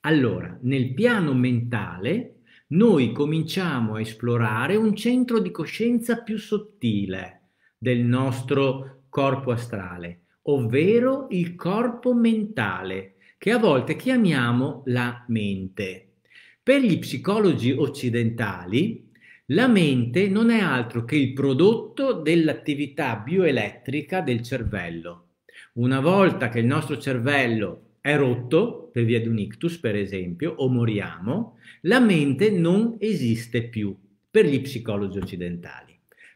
Allora, nel piano mentale noi cominciamo a esplorare un centro di coscienza più sottile del nostro corpo astrale, ovvero il corpo mentale, che a volte chiamiamo la mente. Per gli psicologi occidentali, la mente non è altro che il prodotto dell'attività bioelettrica del cervello. Una volta che il nostro cervello è rotto, per via di un ictus per esempio, o moriamo, la mente non esiste più per gli psicologi occidentali.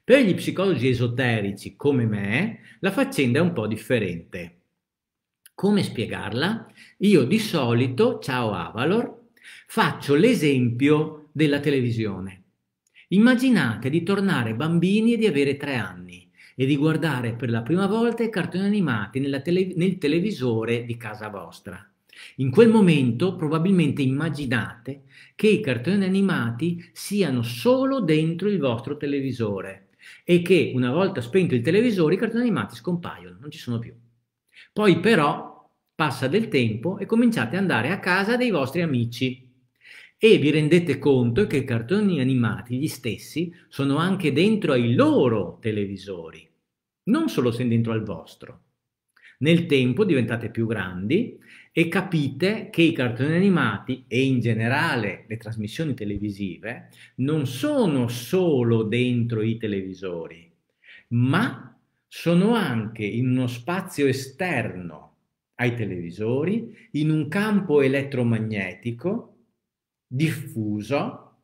Per gli psicologi esoterici come me, la faccenda è un po' differente. Come spiegarla? Io di solito, ciao Avalor, faccio l'esempio della televisione. Immaginate di tornare bambini e di avere tre anni e di guardare per la prima volta i cartoni animati tele- nel televisore di casa vostra. In quel momento probabilmente immaginate che i cartoni animati siano solo dentro il vostro televisore e che una volta spento il televisore i cartoni animati scompaiono, non ci sono più. Poi però passa del tempo e cominciate ad andare a casa dei vostri amici e vi rendete conto che i cartoni animati gli stessi sono anche dentro ai loro televisori, non solo se dentro al vostro. Nel tempo diventate più grandi e capite che i cartoni animati e in generale le trasmissioni televisive non sono solo dentro i televisori, ma sono anche in uno spazio esterno ai televisori, in un campo elettromagnetico diffuso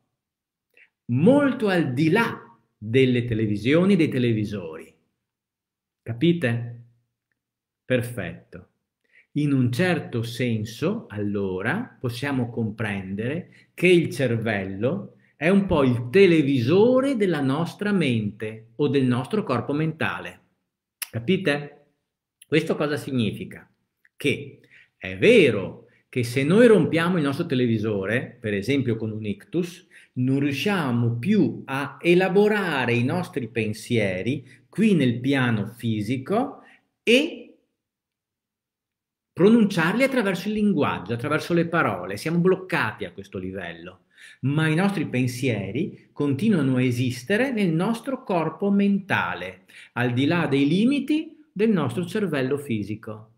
molto al di là delle televisioni, dei televisori. Capite? Perfetto. In un certo senso, allora, possiamo comprendere che il cervello è un po' il televisore della nostra mente o del nostro corpo mentale. Capite? Questo cosa significa? Che è vero che se noi rompiamo il nostro televisore, per esempio con un ictus, non riusciamo più a elaborare i nostri pensieri qui nel piano fisico e pronunciarli attraverso il linguaggio, attraverso le parole. Siamo bloccati a questo livello, ma i nostri pensieri continuano a esistere nel nostro corpo mentale, al di là dei limiti del nostro cervello fisico.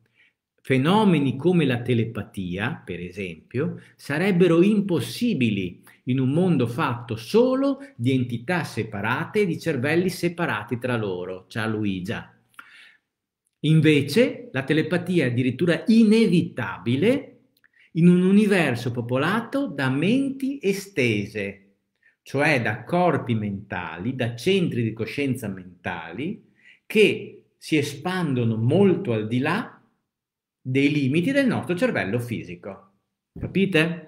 Fenomeni come la telepatia, per esempio, sarebbero impossibili in un mondo fatto solo di entità separate e di cervelli separati tra loro. Ciao Luigia. Invece la telepatia è addirittura inevitabile in un universo popolato da menti estese, cioè da corpi mentali, da centri di coscienza mentali che si espandono molto al di là dei limiti del nostro cervello fisico. Capite?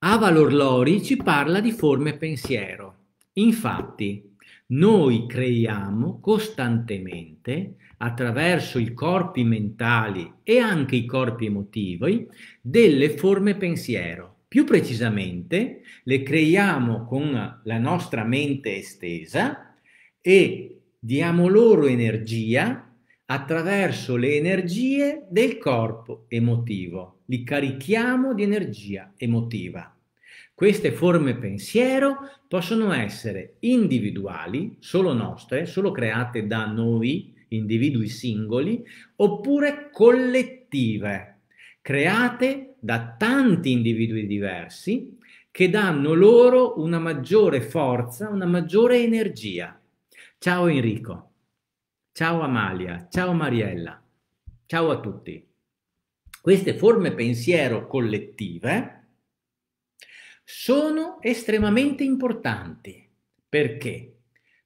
Avalor Lori ci parla di forme pensiero. Infatti, noi creiamo costantemente, attraverso i corpi mentali e anche i corpi emotivi, delle forme pensiero. Più precisamente, le creiamo con la nostra mente estesa e diamo loro energia attraverso le energie del corpo emotivo, li carichiamo di energia emotiva. Queste forme pensiero possono essere individuali, solo nostre, solo create da noi, individui singoli, oppure collettive, create da tanti individui diversi che danno loro una maggiore forza, una maggiore energia. Ciao Enrico, ciao Amalia, ciao Mariella, ciao a tutti. Queste forme pensiero collettive sono estremamente importanti. Perché?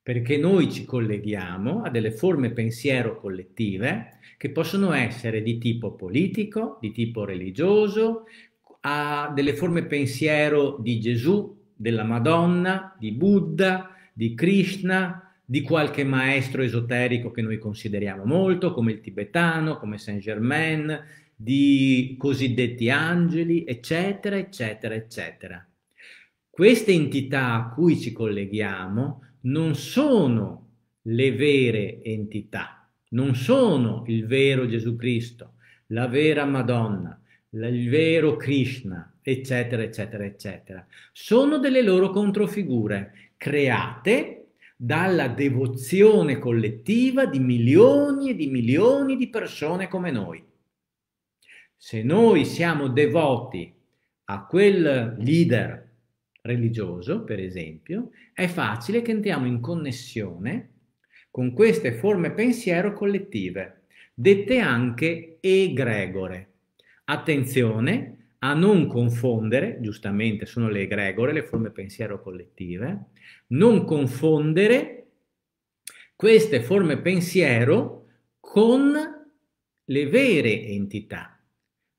Perché noi ci colleghiamo a delle forme pensiero collettive che possono essere di tipo politico, di tipo religioso, a delle forme pensiero di Gesù, della Madonna, di Buddha, di Krishna, di qualche maestro esoterico che noi consideriamo molto, come il tibetano, come Saint Germain, di cosiddetti angeli, eccetera, eccetera, eccetera queste entità a cui ci colleghiamo non sono le vere entità, non sono il vero Gesù Cristo, la vera Madonna, il vero Krishna, eccetera, eccetera, eccetera. Sono delle loro controfigure create dalla devozione collettiva di milioni e di milioni di persone come noi. Se noi siamo devoti a quel leader, religioso, per esempio, è facile che entriamo in connessione con queste forme pensiero collettive, dette anche egregore. Attenzione a non confondere, giustamente sono le egregore, le forme pensiero collettive, non confondere queste forme pensiero con le vere entità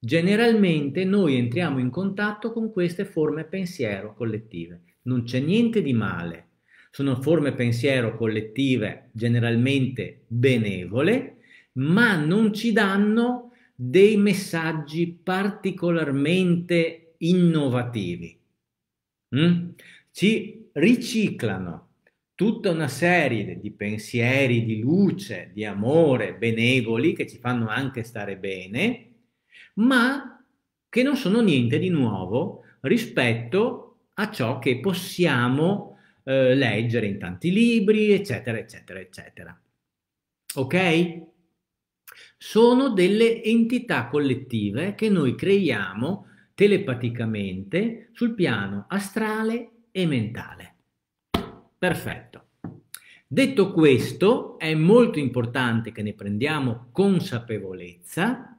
Generalmente noi entriamo in contatto con queste forme pensiero collettive. Non c'è niente di male. Sono forme pensiero collettive generalmente benevole, ma non ci danno dei messaggi particolarmente innovativi. Mm? Ci riciclano tutta una serie di pensieri di luce, di amore, benevoli, che ci fanno anche stare bene, ma che non sono niente di nuovo rispetto a ciò che possiamo eh, leggere in tanti libri, eccetera, eccetera, eccetera. Ok? Sono delle entità collettive che noi creiamo telepaticamente sul piano astrale e mentale. Perfetto. Detto questo, è molto importante che ne prendiamo consapevolezza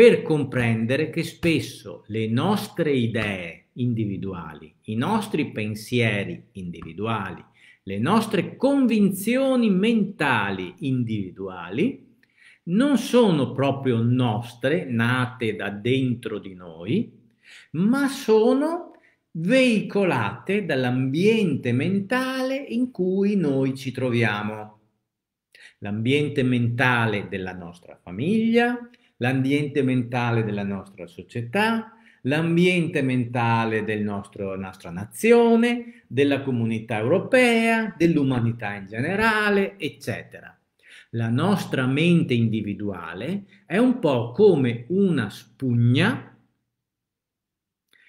per comprendere che spesso le nostre idee individuali, i nostri pensieri individuali, le nostre convinzioni mentali individuali non sono proprio nostre, nate da dentro di noi, ma sono veicolate dall'ambiente mentale in cui noi ci troviamo. L'ambiente mentale della nostra famiglia, l'ambiente mentale della nostra società, l'ambiente mentale della nostra nazione, della comunità europea, dell'umanità in generale, eccetera. La nostra mente individuale è un po' come una spugna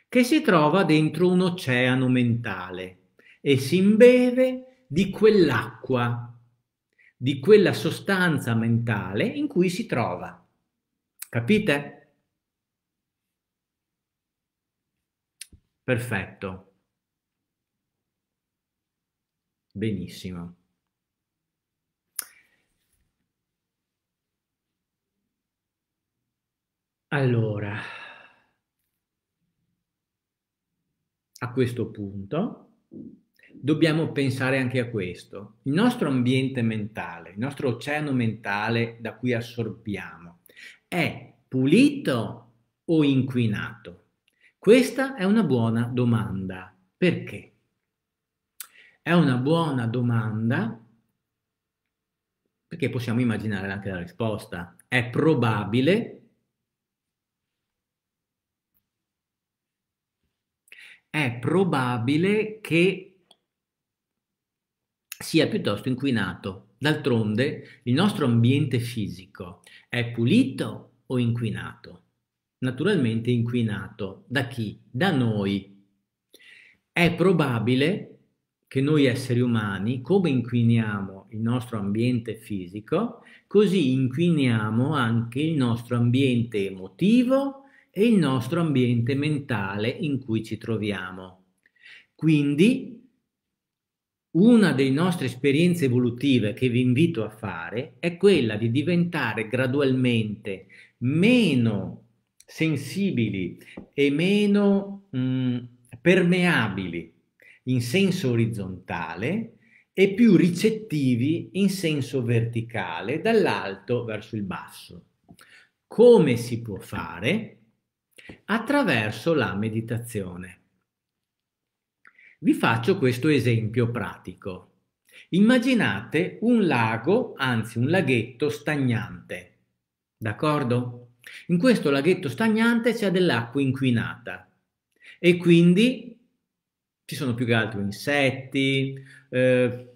che si trova dentro un oceano mentale e si imbeve di quell'acqua, di quella sostanza mentale in cui si trova Capite? Perfetto. Benissimo. Allora, a questo punto dobbiamo pensare anche a questo. Il nostro ambiente mentale, il nostro oceano mentale da cui assorbiamo è pulito o inquinato? Questa è una buona domanda. Perché? È una buona domanda perché possiamo immaginare anche la risposta. È probabile, è probabile che sia piuttosto inquinato. D'altronde il nostro ambiente fisico è pulito o inquinato? Naturalmente inquinato. Da chi? Da noi. È probabile che noi esseri umani, come inquiniamo il nostro ambiente fisico, così inquiniamo anche il nostro ambiente emotivo e il nostro ambiente mentale in cui ci troviamo. Quindi una delle nostre esperienze evolutive che vi invito a fare è quella di diventare gradualmente meno sensibili e meno mh, mm, permeabili in senso orizzontale e più ricettivi in senso verticale dall'alto verso il basso. Come si può fare? Attraverso la meditazione. Vi faccio questo esempio pratico. Immaginate un lago, anzi un laghetto stagnante. D'accordo? In questo laghetto stagnante c'è dell'acqua inquinata e quindi ci sono più che altro insetti, eh,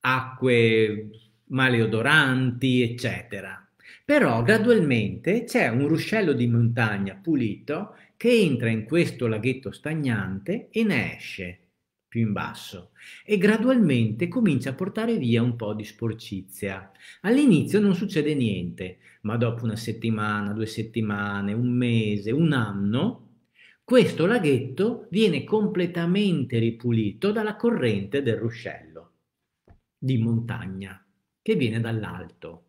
acque maleodoranti, eccetera. Però gradualmente c'è un ruscello di montagna pulito che entra in questo laghetto stagnante e ne esce più in basso e gradualmente comincia a portare via un po' di sporcizia. All'inizio non succede niente, ma dopo una settimana, due settimane, un mese, un anno, questo laghetto viene completamente ripulito dalla corrente del ruscello di montagna che viene dall'alto.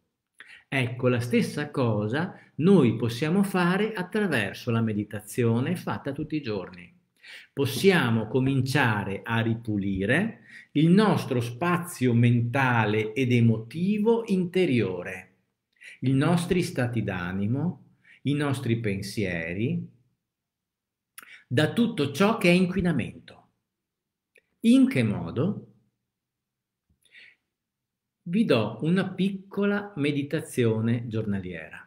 Ecco, la stessa cosa noi possiamo fare attraverso la meditazione fatta tutti i giorni. Possiamo cominciare a ripulire il nostro spazio mentale ed emotivo interiore, i nostri stati d'animo, i nostri pensieri, da tutto ciò che è inquinamento. In che modo? Vi do una piccola meditazione giornaliera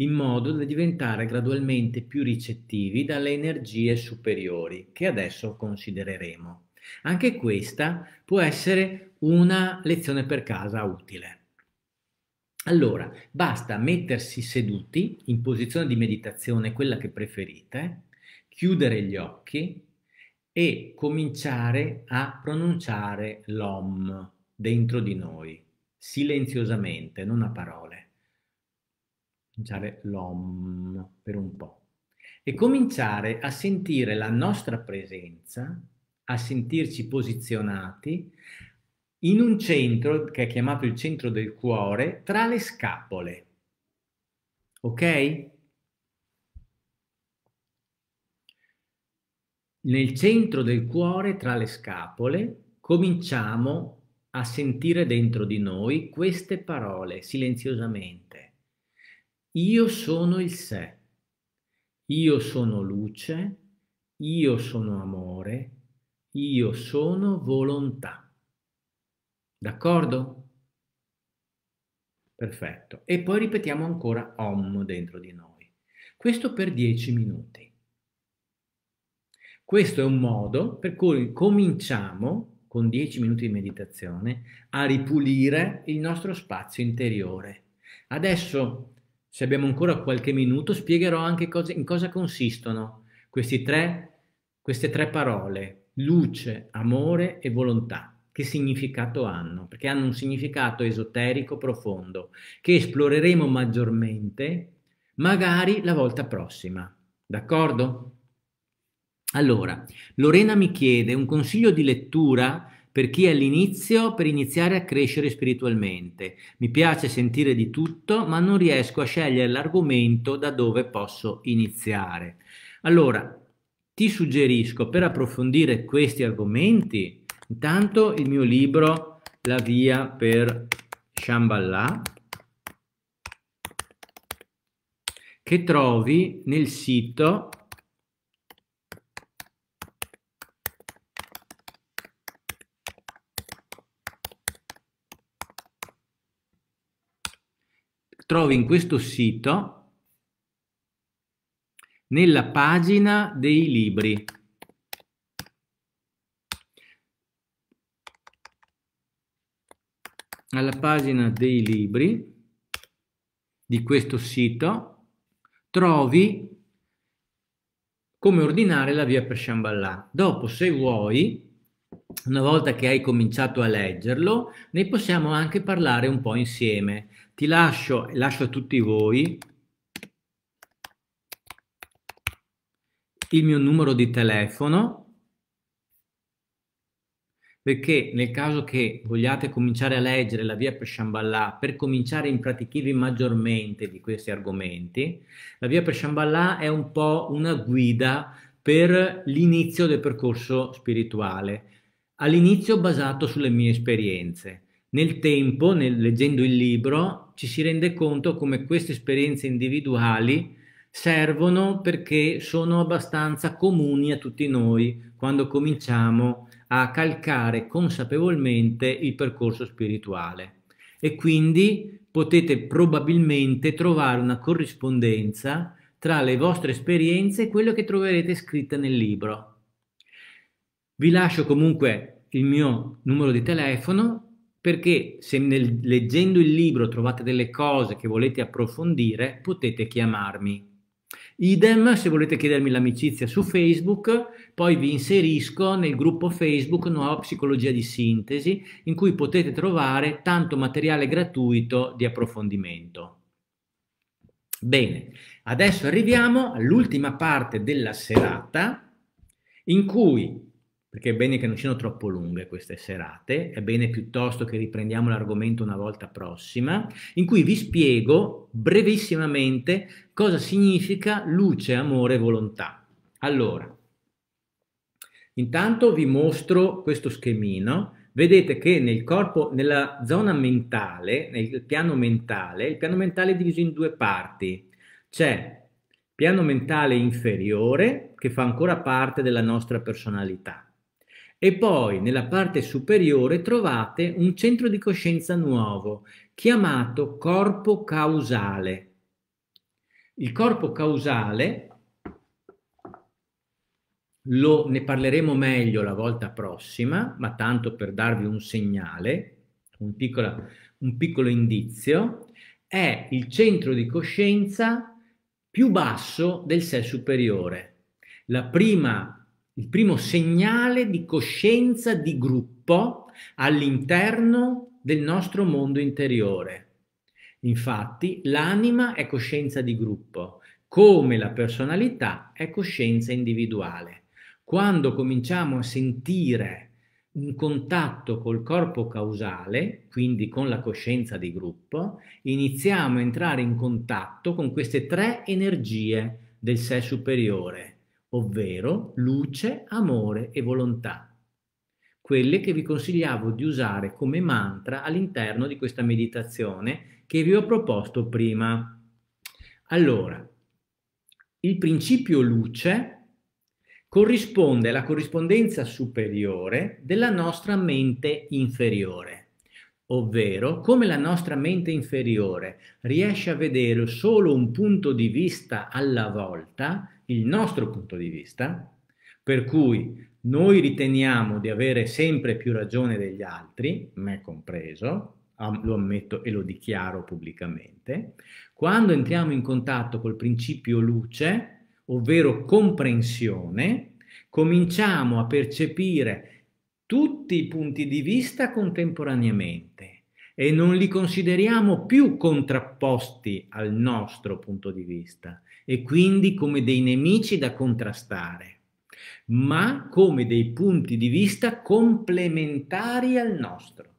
in modo da diventare gradualmente più ricettivi dalle energie superiori, che adesso considereremo. Anche questa può essere una lezione per casa utile. Allora, basta mettersi seduti in posizione di meditazione, quella che preferite, chiudere gli occhi e cominciare a pronunciare l'OM dentro di noi, silenziosamente, non a parole cominciare l'om per un po' e cominciare a sentire la nostra presenza, a sentirci posizionati in un centro che è chiamato il centro del cuore tra le scapole. Ok? Nel centro del cuore tra le scapole cominciamo a sentire dentro di noi queste parole silenziosamente. Io sono il sé, io sono luce, io sono amore, io sono volontà. D'accordo? Perfetto. E poi ripetiamo ancora Om dentro di noi. Questo per 10 minuti. Questo è un modo per cui cominciamo con 10 minuti di meditazione a ripulire il nostro spazio interiore. Adesso se abbiamo ancora qualche minuto, spiegherò anche cosa, in cosa consistono tre, queste tre parole, luce, amore e volontà. Che significato hanno? Perché hanno un significato esoterico profondo che esploreremo maggiormente magari la volta prossima. D'accordo? Allora, Lorena mi chiede un consiglio di lettura per chi è all'inizio per iniziare a crescere spiritualmente. Mi piace sentire di tutto, ma non riesco a scegliere l'argomento da dove posso iniziare. Allora, ti suggerisco per approfondire questi argomenti, intanto il mio libro La via per Shambhala, che trovi nel sito trovi in questo sito nella pagina dei libri. Alla pagina dei libri di questo sito trovi come ordinare la via per Shambhala. Dopo, se vuoi, una volta che hai cominciato a leggerlo, ne possiamo anche parlare un po' insieme. Ti lascio, lascio a tutti voi il mio numero di telefono perché nel caso che vogliate cominciare a leggere la via per Shambhala per cominciare a impratichirvi maggiormente di questi argomenti, la via per Shambhala è un po' una guida per l'inizio del percorso spirituale, all'inizio basato sulle mie esperienze. Nel tempo, nel, leggendo il libro, ci si rende conto come queste esperienze individuali servono perché sono abbastanza comuni a tutti noi quando cominciamo a calcare consapevolmente il percorso spirituale e quindi potete probabilmente trovare una corrispondenza tra le vostre esperienze e quello che troverete scritta nel libro. Vi lascio comunque il mio numero di telefono perché se nel, leggendo il libro trovate delle cose che volete approfondire, potete chiamarmi. Idem, se volete chiedermi l'amicizia su Facebook, poi vi inserisco nel gruppo Facebook Nuova Psicologia di Sintesi, in cui potete trovare tanto materiale gratuito di approfondimento. Bene, adesso arriviamo all'ultima parte della serata, in cui perché è bene che non siano troppo lunghe queste serate, è bene piuttosto che riprendiamo l'argomento una volta prossima, in cui vi spiego brevissimamente cosa significa luce, amore e volontà. Allora, intanto vi mostro questo schemino, vedete che nel corpo, nella zona mentale, nel piano mentale, il piano mentale è diviso in due parti. C'è piano mentale inferiore che fa ancora parte della nostra personalità e poi nella parte superiore trovate un centro di coscienza nuovo, chiamato corpo causale. Il corpo causale, lo, ne parleremo meglio la volta prossima, ma tanto per darvi un segnale, un, piccola, un piccolo indizio, è il centro di coscienza più basso del sé superiore. La prima il primo segnale di coscienza di gruppo all'interno del nostro mondo interiore. Infatti, l'anima è coscienza di gruppo, come la personalità è coscienza individuale. Quando cominciamo a sentire un contatto col corpo causale, quindi con la coscienza di gruppo, iniziamo a entrare in contatto con queste tre energie del sé superiore ovvero luce, amore e volontà, quelle che vi consigliavo di usare come mantra all'interno di questa meditazione che vi ho proposto prima. Allora, il principio luce corrisponde alla corrispondenza superiore della nostra mente inferiore, ovvero come la nostra mente inferiore riesce a vedere solo un punto di vista alla volta, il nostro punto di vista, per cui noi riteniamo di avere sempre più ragione degli altri, me compreso, lo ammetto e lo dichiaro pubblicamente, quando entriamo in contatto col principio luce, ovvero comprensione, cominciamo a percepire tutti i punti di vista contemporaneamente e non li consideriamo più contrapposti al nostro punto di vista, e quindi come dei nemici da contrastare, ma come dei punti di vista complementari al nostro.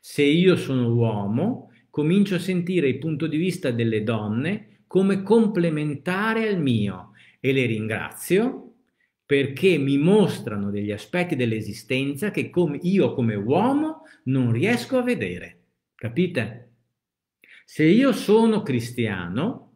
Se io sono uomo, comincio a sentire il punto di vista delle donne come complementare al mio e le ringrazio perché mi mostrano degli aspetti dell'esistenza che come io come uomo non riesco a vedere. Capite? Se io sono cristiano,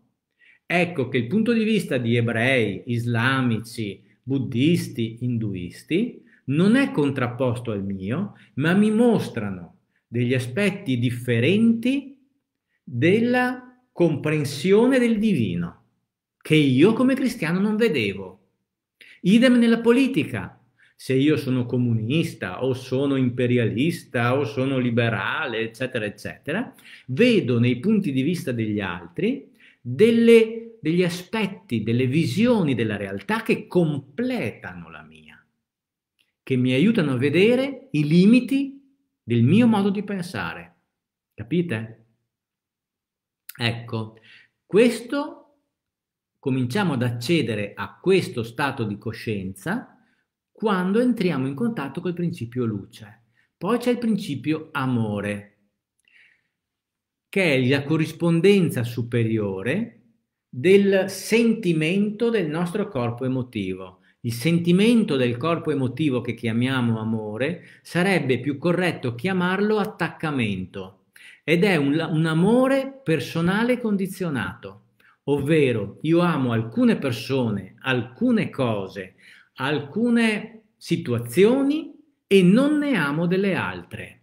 Ecco che il punto di vista di ebrei, islamici, buddisti, induisti non è contrapposto al mio, ma mi mostrano degli aspetti differenti della comprensione del divino, che io come cristiano non vedevo. Idem nella politica. Se io sono comunista o sono imperialista o sono liberale, eccetera, eccetera, vedo nei punti di vista degli altri delle, degli aspetti, delle visioni della realtà che completano la mia, che mi aiutano a vedere i limiti del mio modo di pensare. Capite? Ecco, questo cominciamo ad accedere a questo stato di coscienza quando entriamo in contatto col principio luce. Poi c'è il principio amore, che è la corrispondenza superiore del sentimento del nostro corpo emotivo. Il sentimento del corpo emotivo che chiamiamo amore sarebbe più corretto chiamarlo attaccamento ed è un, un amore personale condizionato, ovvero io amo alcune persone, alcune cose, alcune situazioni e non ne amo delle altre.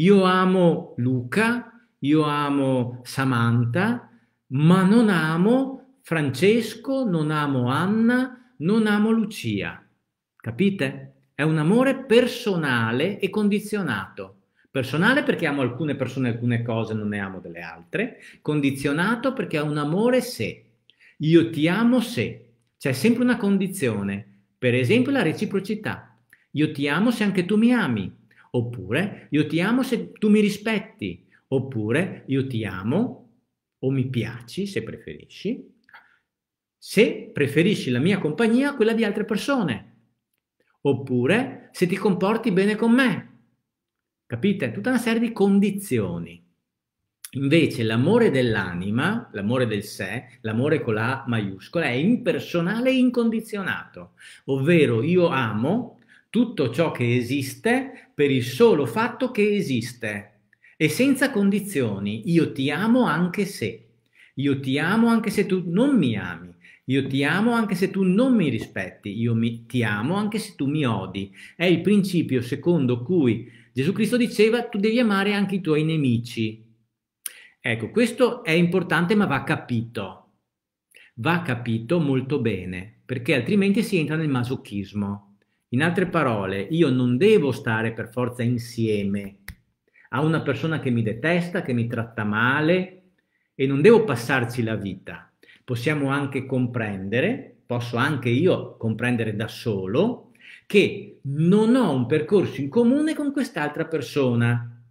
Io amo Luca, io amo Samantha, ma non amo Francesco, non amo Anna, non amo Lucia. Capite? È un amore personale e condizionato. Personale perché amo alcune persone, alcune cose, non ne amo delle altre. Condizionato perché è un amore se. Io ti amo se. C'è sempre una condizione. Per esempio la reciprocità. Io ti amo se anche tu mi ami. Oppure io ti amo se tu mi rispetti oppure io ti amo o mi piaci se preferisci, se preferisci la mia compagnia a quella di altre persone, oppure se ti comporti bene con me. Capite? Tutta una serie di condizioni. Invece l'amore dell'anima, l'amore del sé, l'amore con la maiuscola è impersonale e incondizionato, ovvero io amo tutto ciò che esiste per il solo fatto che esiste, e senza condizioni. Io ti amo anche se. Io ti amo anche se tu non mi ami. Io ti amo anche se tu non mi rispetti. Io mi, ti amo anche se tu mi odi. È il principio secondo cui Gesù Cristo diceva tu devi amare anche i tuoi nemici. Ecco, questo è importante ma va capito. Va capito molto bene, perché altrimenti si entra nel masochismo. In altre parole, io non devo stare per forza insieme a una persona che mi detesta, che mi tratta male e non devo passarci la vita. Possiamo anche comprendere, posso anche io comprendere da solo, che non ho un percorso in comune con quest'altra persona.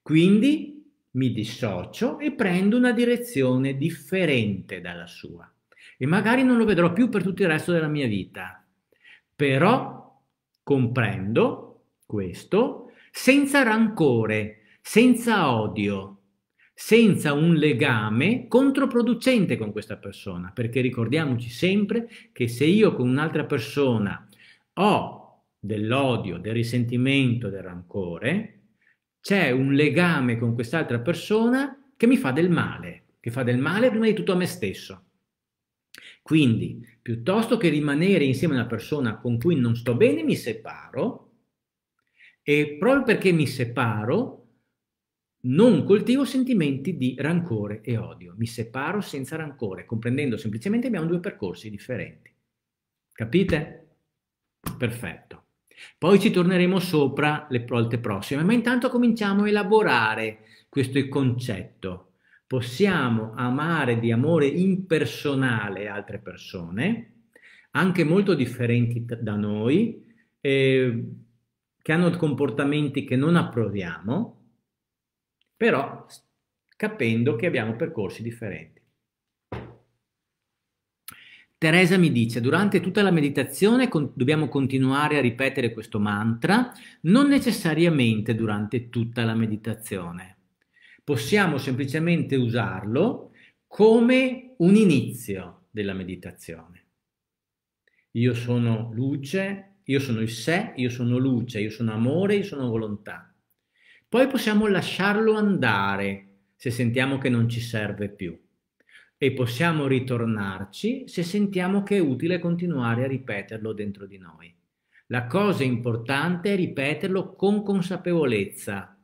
Quindi mi dissocio e prendo una direzione differente dalla sua. E magari non lo vedrò più per tutto il resto della mia vita. Però comprendo questo senza rancore, senza odio, senza un legame controproducente con questa persona, perché ricordiamoci sempre che se io con un'altra persona ho dell'odio, del risentimento, del rancore, c'è un legame con quest'altra persona che mi fa del male, che fa del male prima di tutto a me stesso. Quindi, piuttosto che rimanere insieme a una persona con cui non sto bene, mi separo e proprio perché mi separo, non coltivo sentimenti di rancore e odio. Mi separo senza rancore, comprendendo semplicemente che abbiamo due percorsi differenti. Capite? Perfetto. Poi ci torneremo sopra le volte prossime, ma intanto cominciamo a elaborare questo concetto. Possiamo amare di amore impersonale altre persone, anche molto differenti da noi, eh, che hanno comportamenti che non approviamo, però capendo che abbiamo percorsi differenti. Teresa mi dice, durante tutta la meditazione con dobbiamo continuare a ripetere questo mantra, non necessariamente durante tutta la meditazione. Possiamo semplicemente usarlo come un inizio della meditazione. Io sono luce, io sono il sé, io sono luce, io sono amore, io sono volontà. Poi possiamo lasciarlo andare se sentiamo che non ci serve più e possiamo ritornarci se sentiamo che è utile continuare a ripeterlo dentro di noi. La cosa importante è ripeterlo con consapevolezza.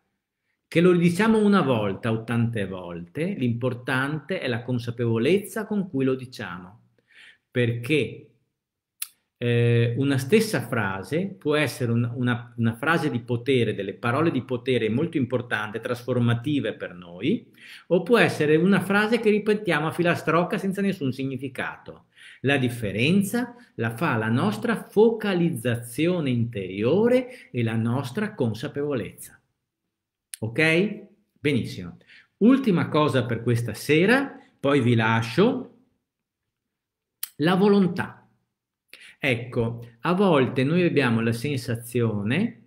Che lo diciamo una volta o tante volte, l'importante è la consapevolezza con cui lo diciamo. Perché eh, una stessa frase può essere un, una, una, frase di potere, delle parole di potere molto importanti, trasformative per noi, o può essere una frase che ripetiamo a filastrocca senza nessun significato. La differenza la fa la nostra focalizzazione interiore e la nostra consapevolezza. Ok? Benissimo. Ultima cosa per questa sera, poi vi lascio, la volontà. Ecco, a volte noi abbiamo la sensazione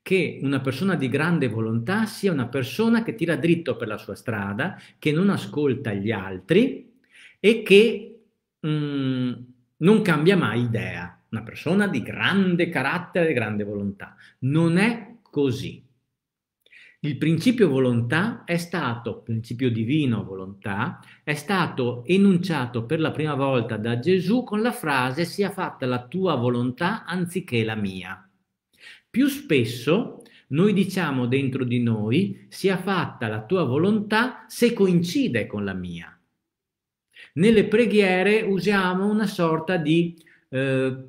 che una persona di grande volontà sia una persona che tira dritto per la sua strada, che non ascolta gli altri e che mh, mm, non cambia mai idea. Una persona di grande carattere, e grande volontà. Non è così. Il principio volontà è stato, principio divino volontà, è stato enunciato per la prima volta da Gesù con la frase sia fatta la tua volontà anziché la mia. Più spesso noi diciamo dentro di noi sia fatta la tua volontà se coincide con la mia. Nelle preghiere usiamo una sorta di eh,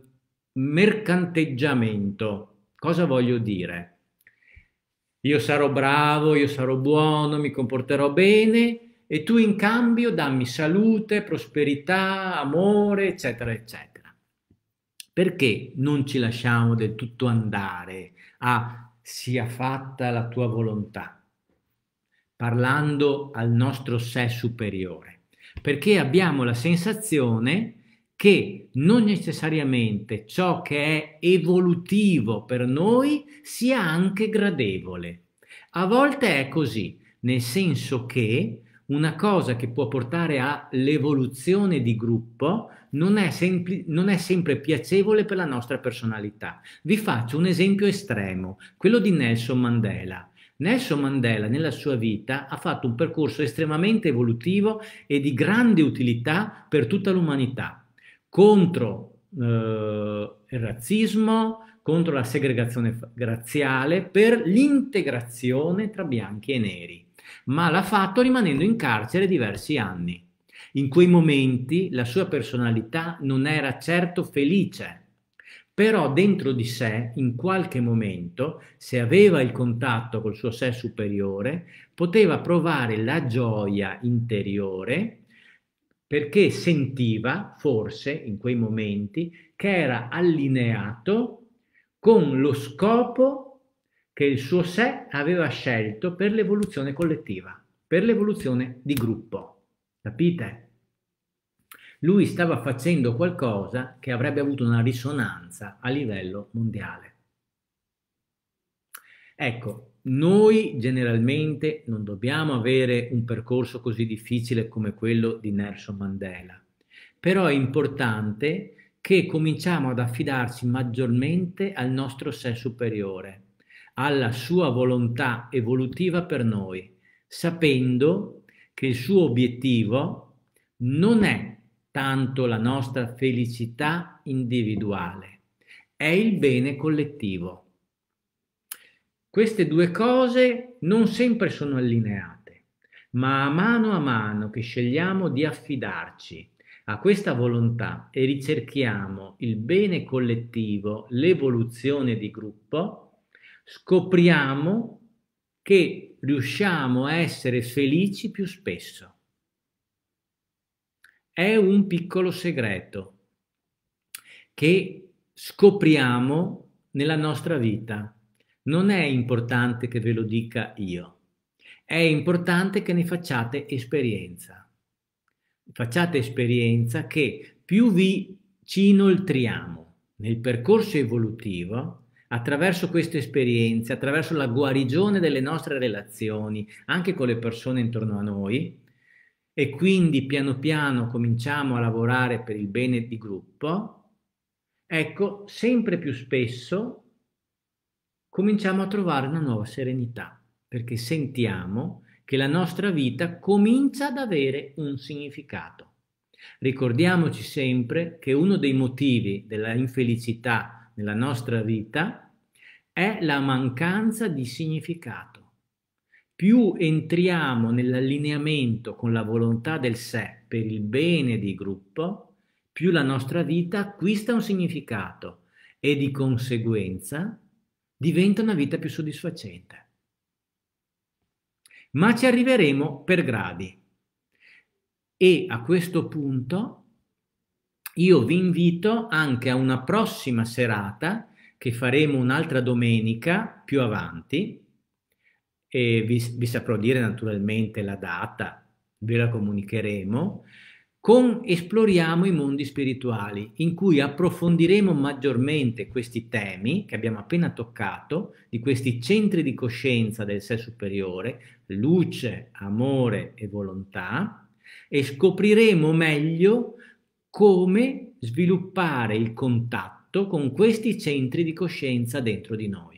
mercanteggiamento. Cosa voglio dire? io sarò bravo, io sarò buono, mi comporterò bene e tu in cambio dammi salute, prosperità, amore, eccetera, eccetera. Perché non ci lasciamo del tutto andare a sia fatta la tua volontà, parlando al nostro sé superiore? Perché abbiamo la sensazione che non necessariamente ciò che è evolutivo per noi sia anche gradevole. A volte è così, nel senso che una cosa che può portare all'evoluzione di gruppo non è, sempl- non è, sempre piacevole per la nostra personalità. Vi faccio un esempio estremo, quello di Nelson Mandela. Nelson Mandela nella sua vita ha fatto un percorso estremamente evolutivo e di grande utilità per tutta l'umanità contro eh, il razzismo, contro la segregazione razziale, per l'integrazione tra bianchi e neri, ma l'ha fatto rimanendo in carcere diversi anni. In quei momenti la sua personalità non era certo felice, però dentro di sé, in qualche momento, se aveva il contatto col suo sé superiore, poteva provare la gioia interiore perché sentiva, forse, in quei momenti, che era allineato con lo scopo che il suo sé aveva scelto per l'evoluzione collettiva, per l'evoluzione di gruppo. Capite? Lui stava facendo qualcosa che avrebbe avuto una risonanza a livello mondiale. Ecco, noi generalmente non dobbiamo avere un percorso così difficile come quello di Nelson Mandela, però è importante che cominciamo ad affidarci maggiormente al nostro sé superiore, alla sua volontà evolutiva per noi, sapendo che il suo obiettivo non è tanto la nostra felicità individuale, è il bene collettivo. Queste due cose non sempre sono allineate, ma a mano a mano che scegliamo di affidarci a questa volontà e ricerchiamo il bene collettivo, l'evoluzione di gruppo, scopriamo che riusciamo a essere felici più spesso. È un piccolo segreto che scopriamo nella nostra vita non è importante che ve lo dica io, è importante che ne facciate esperienza. Facciate esperienza che più vi ci inoltriamo nel percorso evolutivo, attraverso queste esperienze, attraverso la guarigione delle nostre relazioni, anche con le persone intorno a noi, e quindi piano piano cominciamo a lavorare per il bene di gruppo, ecco, sempre più spesso cominciamo a trovare una nuova serenità, perché sentiamo che la nostra vita comincia ad avere un significato. Ricordiamoci sempre che uno dei motivi della infelicità nella nostra vita è la mancanza di significato. Più entriamo nell'allineamento con la volontà del sé per il bene di gruppo, più la nostra vita acquista un significato e di conseguenza diventa una vita più soddisfacente. Ma ci arriveremo per gradi. E a questo punto io vi invito anche a una prossima serata che faremo un'altra domenica più avanti e vi, vi saprò dire naturalmente la data, ve la comunicheremo con Esploriamo i mondi spirituali, in cui approfondiremo maggiormente questi temi che abbiamo appena toccato, di questi centri di coscienza del sé superiore, luce, amore e volontà, e scopriremo meglio come sviluppare il contatto con questi centri di coscienza dentro di noi.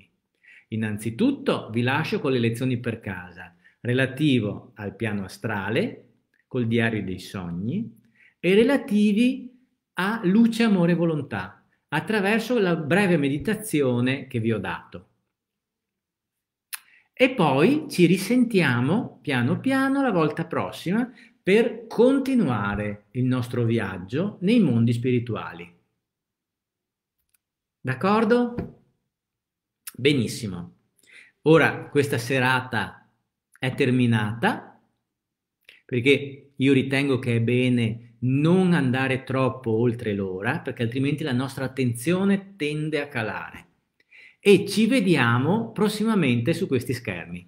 Innanzitutto vi lascio con le lezioni per casa relativo al piano astrale, col diario dei sogni e relativi a luce, amore e volontà attraverso la breve meditazione che vi ho dato. E poi ci risentiamo piano piano la volta prossima per continuare il nostro viaggio nei mondi spirituali. D'accordo? Benissimo. Ora questa serata è terminata perché io ritengo che è bene non andare troppo oltre l'ora, perché altrimenti la nostra attenzione tende a calare. E ci vediamo prossimamente su questi schermi.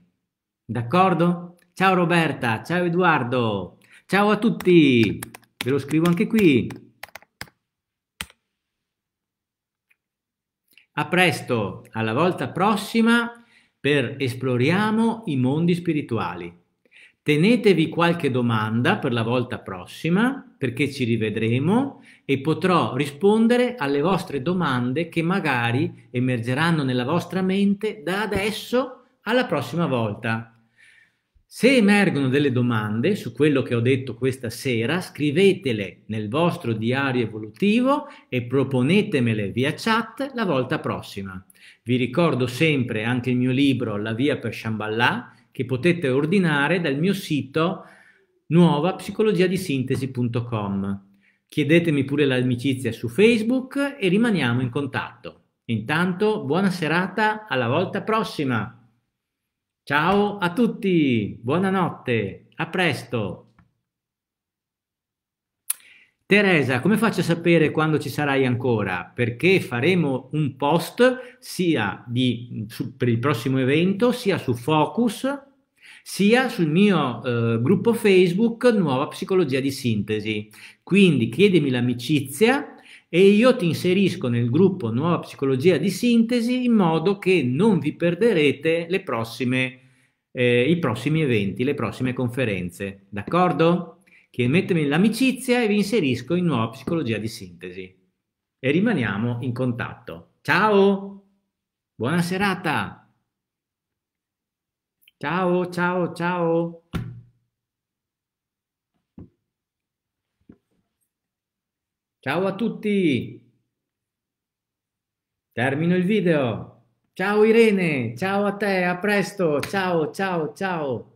D'accordo? Ciao Roberta, ciao Edoardo, ciao a tutti, ve lo scrivo anche qui. A presto, alla volta prossima per Esploriamo i mondi spirituali. Tenetevi qualche domanda per la volta prossima, perché ci rivedremo e potrò rispondere alle vostre domande che magari emergeranno nella vostra mente da adesso alla prossima volta. Se emergono delle domande su quello che ho detto questa sera, scrivetele nel vostro diario evolutivo e proponetemele via chat la volta prossima. Vi ricordo sempre anche il mio libro La via per Shambhala che potete ordinare dal mio sito nuovapsicologiadisintesi.com. Chiedetemi pure l'amicizia su Facebook e rimaniamo in contatto. Intanto buona serata, alla volta prossima. Ciao a tutti, buonanotte, a presto. Teresa, come faccio a sapere quando ci sarai ancora? Perché faremo un post sia di, su, per il prossimo evento, sia su Focus, sia sul mio eh, gruppo Facebook Nuova Psicologia di Sintesi. Quindi chiedimi l'amicizia e io ti inserisco nel gruppo Nuova Psicologia di Sintesi in modo che non vi perderete prossime, eh, i prossimi eventi, le prossime conferenze. D'accordo? che mettermi nell'amicizia e vi inserisco in nuova psicologia di sintesi. E rimaniamo in contatto. Ciao! Buona serata! Ciao, ciao, ciao! Ciao a tutti! Termino il video. Ciao Irene, ciao a te, a presto, ciao, ciao, ciao!